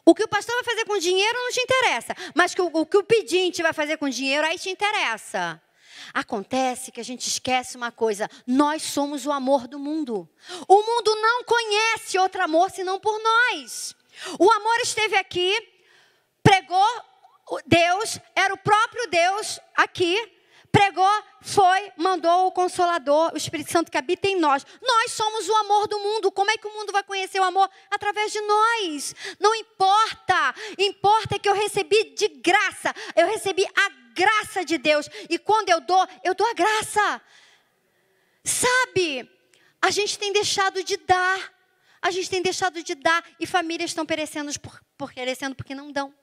Speaker 1: O que o pastor vai fazer com o dinheiro não te interessa, mas o que o pedinte vai fazer com o dinheiro aí te interessa. Acontece que a gente esquece uma coisa: nós somos o amor do mundo. O mundo não conhece outro amor senão por nós. O amor esteve aqui, pregou Deus, era o próprio Deus aqui, pregou, foi, mandou o Consolador, o Espírito Santo que habita em nós. Nós somos o amor do mundo. Como é que o mundo vai conhecer o amor? Através de nós. Não importa. Importa que eu recebi de graça. Eu recebi a graça de Deus. E quando eu dou, eu dou a graça. Sabe? A gente tem deixado de dar. A gente tem deixado de dar. E famílias estão perecendo por, por perecendo porque não dão.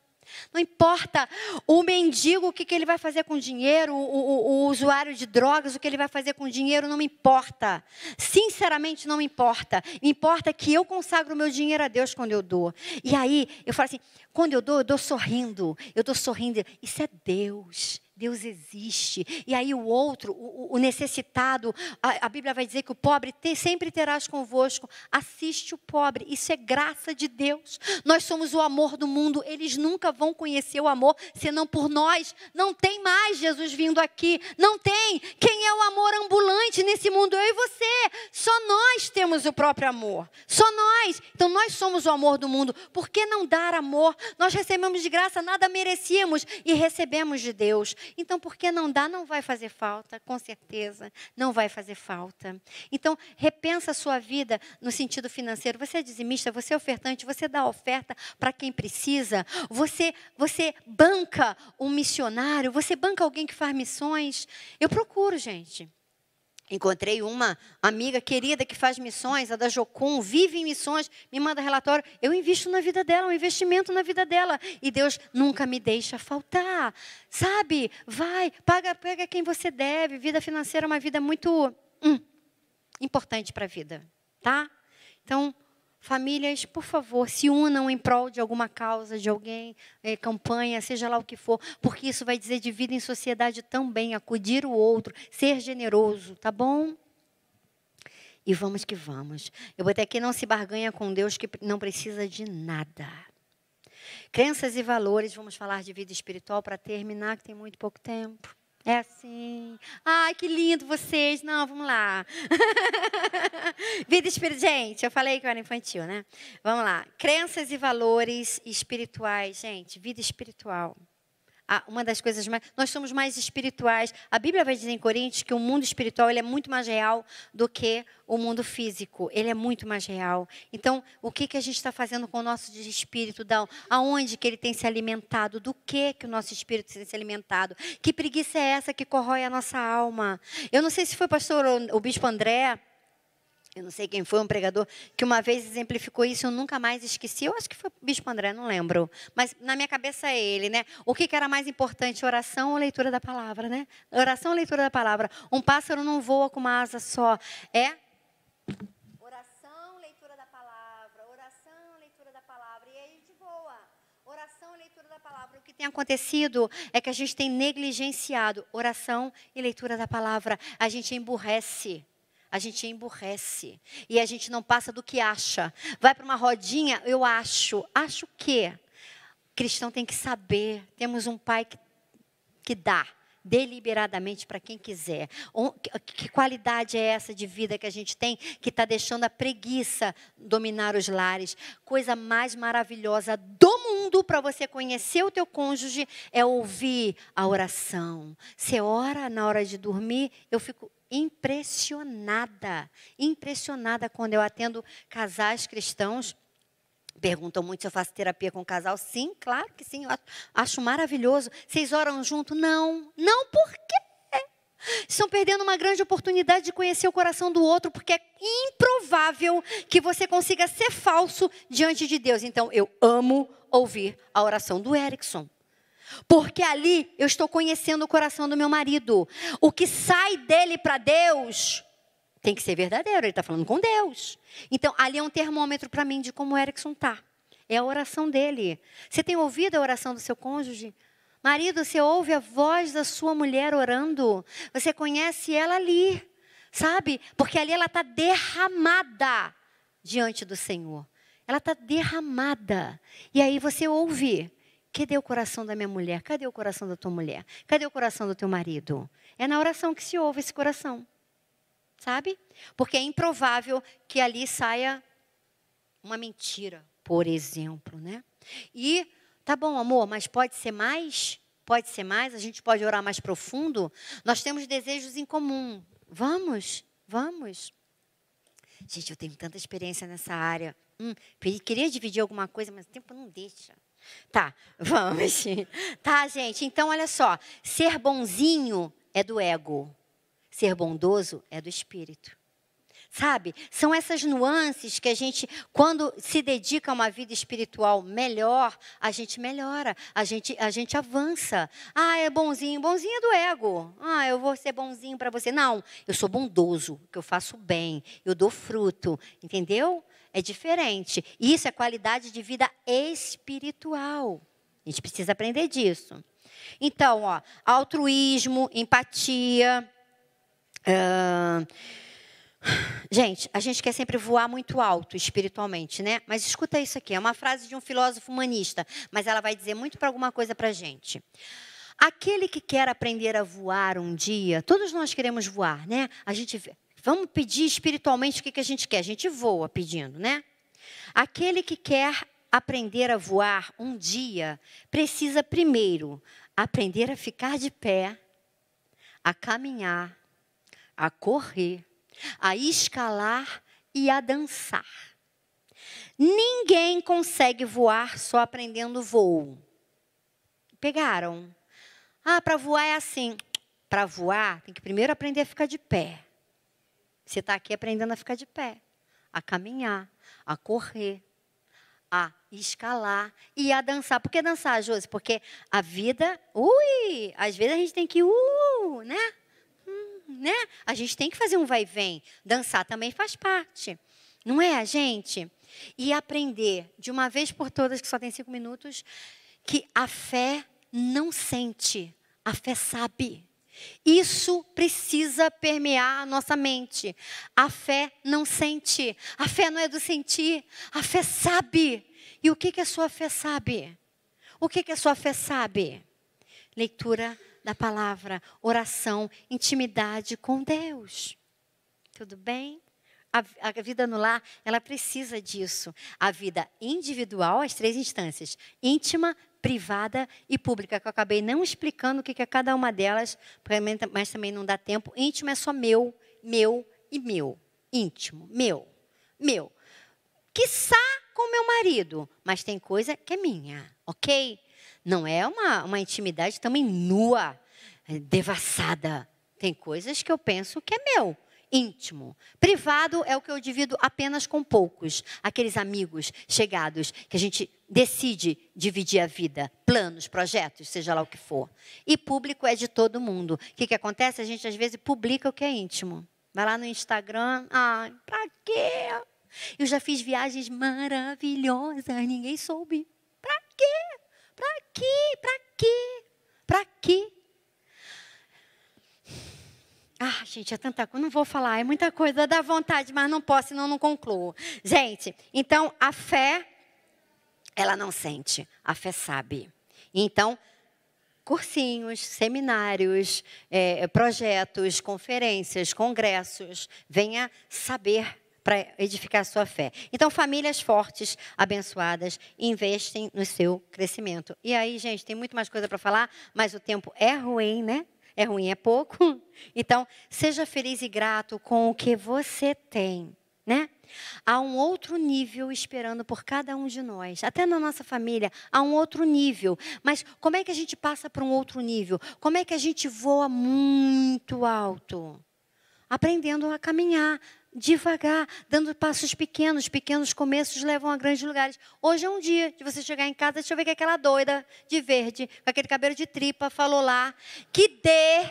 Speaker 1: Não importa o mendigo, o que, que ele vai fazer com o dinheiro, o, o, o, usuário de drogas, o que ele vai fazer com o dinheiro, não me importa. Sinceramente, não me importa. Me importa que eu consagro o meu dinheiro a Deus quando eu dou. E aí, eu falo assim: quando eu dou, eu dou sorrindo. Eu dou sorrindo. Isso é Deus. Deus existe. E aí o outro, o, o necessitado, a, a, Bíblia vai dizer que o pobre tem, sempre terás convosco. Assiste o pobre. Isso é graça de Deus. Nós somos o amor do mundo. Eles nunca vão conhecer o amor senão por nós. Não tem mais Jesus vindo aqui. Não tem. Quem é o amor ambulante nesse mundo? Eu e você. Só nós temos o próprio amor. Só nós. Então nós somos o amor do mundo. Por que não dar amor? Nós recebemos de graça, nada merecíamos e recebemos de Deus. Então, por que não dá? Não vai fazer falta, com certeza, não vai fazer falta. Então, repensa a sua vida no sentido financeiro. Você é dizimista, você é ofertante, você dá oferta para quem precisa, você, você banca um missionário, você banca alguém que faz missões. Eu procuro, gente. Encontrei uma amiga querida que faz missões, a da Jocum, vive em missões, me manda relatório. Eu invisto na vida dela, um investimento na vida dela. E Deus nunca me deixa faltar. Sabe? Vai, paga, pega quem você deve. Vida financeira é uma vida muito hum, importante para a vida. Tá? Então, Famílias, por favor, se unam em prol de alguma causa, de alguém, é, campanha, seja lá o que for, porque isso vai dizer de vida em sociedade também, acudir o outro, ser generoso, tá bom? E vamos que vamos. Eu botei aqui: não se barganha com Deus que não precisa de nada. Crenças e valores, vamos falar de vida espiritual para terminar, que tem muito pouco tempo. É assim. Ai, que lindo vocês. Não, vamos lá. [laughs] Vida espiritual. Gente, eu falei que eu era infantil, né? Vamos lá. Crenças e valores espirituais. Gente, vida espiritual uma das coisas mais. Nós somos mais espirituais. A Bíblia vai dizer em Coríntios que o mundo espiritual ele é muito mais real do que o mundo físico. Ele é muito mais real. Então, o que, que a gente está fazendo com o nosso espírito? dão aonde que ele tem se alimentado? Do que que o nosso espírito tem se alimentado? Que preguiça é essa que corrói a nossa alma? Eu não sei se foi o pastor o bispo André eu não sei quem foi, um pregador, que uma vez exemplificou isso, eu nunca mais esqueci. Eu acho que foi o Bispo André, não lembro. Mas na minha cabeça é ele, né? O que, que era mais importante, oração ou leitura da palavra, né? Oração ou leitura da palavra? Um pássaro não voa com uma asa só. É oração, leitura da palavra, oração, leitura da palavra. E aí a gente voa. Oração, leitura da palavra. O que tem acontecido é que a gente tem negligenciado oração e leitura da palavra. A gente emburrece a gente emburrece e a gente não passa do que acha. Vai para uma rodinha, eu acho. Acho o quê? Cristão tem que saber. Temos um pai que, que dá deliberadamente para quem quiser. Que qualidade é essa de vida que a gente tem que está deixando a preguiça dominar os lares? Coisa mais maravilhosa do mundo para você conhecer o teu cônjuge é ouvir a oração. Você ora na hora de dormir, eu fico impressionada, impressionada quando eu atendo casais cristãos. Perguntam muito se eu faço terapia com casal. Sim, claro que sim, eu acho maravilhoso. Vocês oram junto? Não, não, por quê? Estão perdendo uma grande oportunidade de conhecer o coração do outro, porque é improvável que você consiga ser falso diante de Deus. Então, eu amo ouvir a oração do Erickson. Porque ali eu estou conhecendo o coração do meu marido. O que sai dele para Deus tem que ser verdadeiro. Ele está falando com Deus. Então, ali é um termômetro para mim de como o Erickson está. É a oração dele. Você tem ouvido a oração do seu cônjuge? Marido, você ouve a voz da sua mulher orando? Você conhece ela ali, sabe? Porque ali ela está derramada diante do Senhor. Ela está derramada. E aí você ouve. Cadê o coração da minha mulher? Cadê o coração da tua mulher? Cadê o coração do teu marido? É na oração que se ouve esse coração. Sabe? Porque é improvável que ali saia uma mentira, por exemplo, né? E tá bom, amor, mas pode ser mais? Pode ser mais? A gente pode orar mais profundo? Nós temos desejos em comum. Vamos? Vamos. Gente, eu tenho tanta experiência nessa área. Hum, queria dividir alguma coisa, mas o tempo não deixa. Tá, [laughs] vamos. Tá, gente? Então, olha só. Ser bonzinho é do ego. Ser bondoso é do espírito. Sabe? São essas nuances que a gente, quando se dedica a uma vida espiritual melhor, a gente melhora, a gente, a gente avança. Ah, é bonzinho. Bonzinho é do ego. Ah, eu vou ser bonzinho para você. Não, eu sou bondoso, que eu faço bem, eu dou fruto. Entendeu? é diferente. Isso é qualidade de vida espiritual. A gente precisa aprender disso. Então, ó, altruísmo, empatia. Uh... Gente, a gente quer sempre voar muito alto espiritualmente, né? Mas escuta isso aqui, é uma frase de um filósofo humanista, mas ela vai dizer muito para alguma coisa para gente. Aquele que quer aprender a voar um dia, todos nós queremos voar, né? A gente Vamos pedir espiritualmente o que, que a gente quer. A gente voa pedindo, né? Aquele que quer aprender a voar um dia precisa primeiro aprender a ficar de pé, a caminhar, a correr, a escalar e a dançar. Ninguém consegue voar só aprendendo voo. Pegaram? Ah, para voar é assim. Para voar, tem que primeiro aprender a ficar de pé. Você está aqui aprendendo a ficar de pé, a caminhar, a correr, a escalar e a dançar. Por que dançar, Josi? Porque a vida, ui, às vezes a gente tem que, uh, né? Hum, né? A gente tem que fazer um vai e vem. Dançar também faz parte. Não é, gente? E aprender, de uma vez por todas, que só tem cinco minutos, que a fé não sente, a fé sabe. Isso precisa permear a nossa mente. A fé não sente, a fé não é do sentir, a fé sabe. E o que, que a sua fé sabe? O que, que a sua fé sabe? Leitura da palavra, oração, intimidade com Deus. Tudo bem? a, a vida no lar, ela precisa disso. A vida individual, as três instâncias, íntima, privada e pública, que eu acabei não explicando o que é cada uma delas, mas também não dá tempo. Íntimo é só meu, meu e meu. Íntimo, meu, meu. Quiçá com meu marido, mas tem coisa que é minha, ok? Não é uma, uma intimidade também nua, devassada. Tem coisas que eu penso que é meu, íntimo. Privado é o que eu divido apenas com poucos, aqueles amigos chegados que a gente decide dividir a vida, planos, projetos, seja lá o que for. E público é de todo mundo. O que, que acontece? A gente às vezes publica o que é íntimo. Vai lá no Instagram, ah, pra quê? Eu já fiz viagens maravilhosas, ninguém soube. Pra quê? Pra quê? Pra quê? Pra quê? Ah, gente, é tanta coisa. Não vou falar, é muita coisa dá vontade, mas não posso, senão não concluo. Gente, então a fé, ela não sente, a fé sabe. Então, cursinhos, seminários, é, é projetos, conferências, congressos, venha saber para edificar a sua fé. Então, famílias fortes, abençoadas, investem no seu crescimento. E aí, gente, tem muito mais coisa para falar, mas o tempo é ruim, né? é ruim, é pouco. [laughs] Então, seja feliz e grato com o que você tem, né? Há um outro nível esperando por cada um de nós. Até na nossa família, há um outro nível. Mas como é que a gente passa para um outro nível? Como é que a gente voa muito alto? Aprendendo a caminhar, devagar, dando passos pequenos. Pequenos começos levam a grandes lugares. Hoje é um dia de você chegar em casa, deixa eu ver que é aquela doida de verde, com aquele cabelo de tripa, falou lá, que dê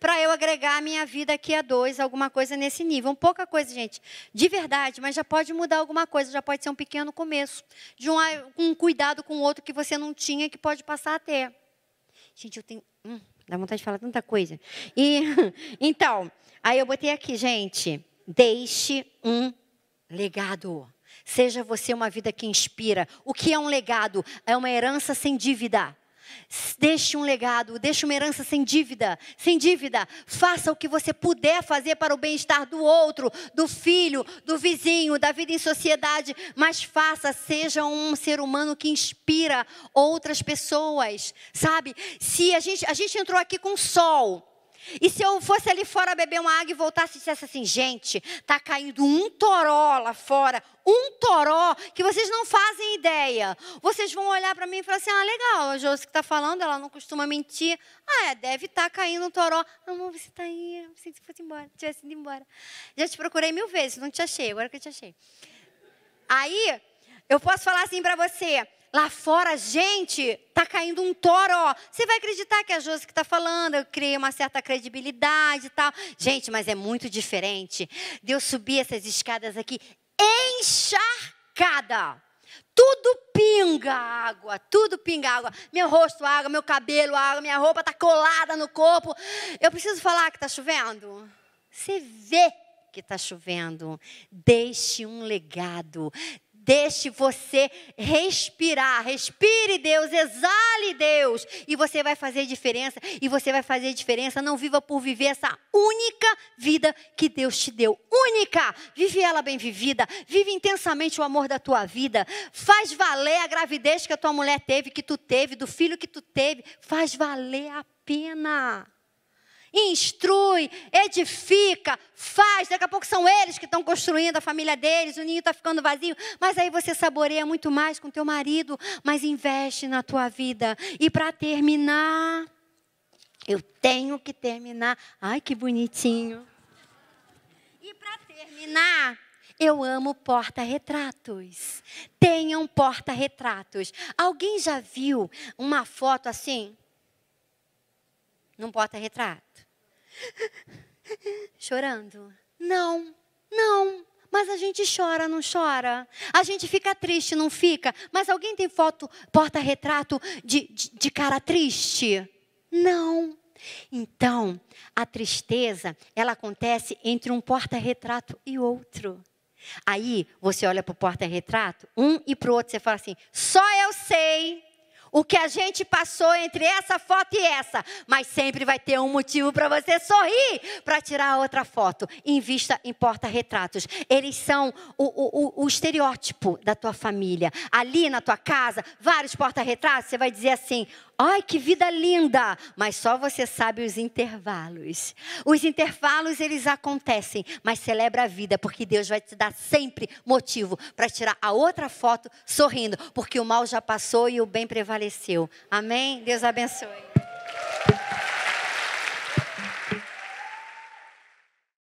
Speaker 1: para eu agregar a minha vida aqui a dois, alguma coisa nesse nível. Um pouca coisa, gente, de verdade, mas já pode mudar alguma coisa, já pode ser um pequeno começo, de um, um cuidado com o outro que você não tinha, que pode passar a ter. Gente, eu tenho. Hum, dá vontade de falar tanta coisa. E, [laughs] então, aí eu botei aqui, gente deixe um legado. Seja você uma vida que inspira. O que é um legado? É uma herança sem dívida. Deixe um legado, deixe uma herança sem dívida, sem dívida. Faça o que você puder fazer para o bem-estar do outro, do filho, do vizinho, da vida em sociedade, mas faça, seja um ser humano que inspira outras pessoas, sabe? Se a gente, a gente entrou aqui com sol, e se eu fosse ali fora beber uma água e voltasse e dissesse assim, gente, tá caindo um toró lá fora, um toró que vocês não fazem ideia. Vocês vão olhar para mim e falar assim, ah, legal, a Josi que está falando, ela não costuma mentir. Ah, é, deve estar tá caindo um toró. Amor, você está aí, eu pensei que você fosse embora, tivesse ido embora. Já te procurei mil vezes, não te achei, agora que eu te achei. Aí, eu posso falar assim para você, lá fora, gente, tá caindo um toro, ó. Você vai acreditar que é a Josi que tá falando, eu criei uma certa credibilidade e tal. Gente, mas é muito diferente. Deus subir essas escadas aqui encharcada. Tudo pinga água, tudo pinga água. Meu rosto, água, meu cabelo, água, minha roupa tá colada no corpo. Eu preciso falar que tá chovendo? Você vê que está chovendo. Deixe um legado, Deixe você respirar. Respire, Deus. Exale, Deus. E você vai fazer diferença. E você vai fazer diferença. Não viva por viver essa única vida que Deus te deu. Única. Vive ela bem vivida. Vive intensamente o amor da tua vida. Faz valer a gravidez que a tua mulher teve, que tu teve, do filho que tu teve. Faz valer a pena instrui, edifica, faz. Daqui a pouco são eles que estão construindo a família deles, o ninho está ficando vazio. Mas aí você saboreia muito mais com teu marido, mas investe na tua vida. E para terminar, eu tenho que terminar. Ai, que bonitinho. E para terminar, eu amo porta-retratos. Tenham porta-retratos. Alguém já viu uma foto assim? Num porta-retrato? [laughs] Chorando. Não, não. Mas a gente chora, não chora? A gente fica triste, não fica? Mas alguém tem foto, porta-retrato de, de, de cara triste? Não. Então, a tristeza, ela acontece entre um porta-retrato e outro. Aí, você olha para o porta-retrato, um e para o outro, você fala assim: só eu sei o que a gente passou entre essa foto e essa, mas sempre vai ter um motivo para você sorrir para tirar outra foto. Invista em porta-retratos. Eles são o, o, o, estereótipo da tua família. Ali na tua casa, vários porta-retratos, você vai dizer assim: ai, que vida linda! Mas só você sabe os intervalos. Os intervalos, eles acontecem, mas celebra a vida, porque Deus vai te dar sempre motivo para tirar a outra foto sorrindo, porque o mal já passou e o bem prevaleceu fortaleceu. Amém? Deus abençoe.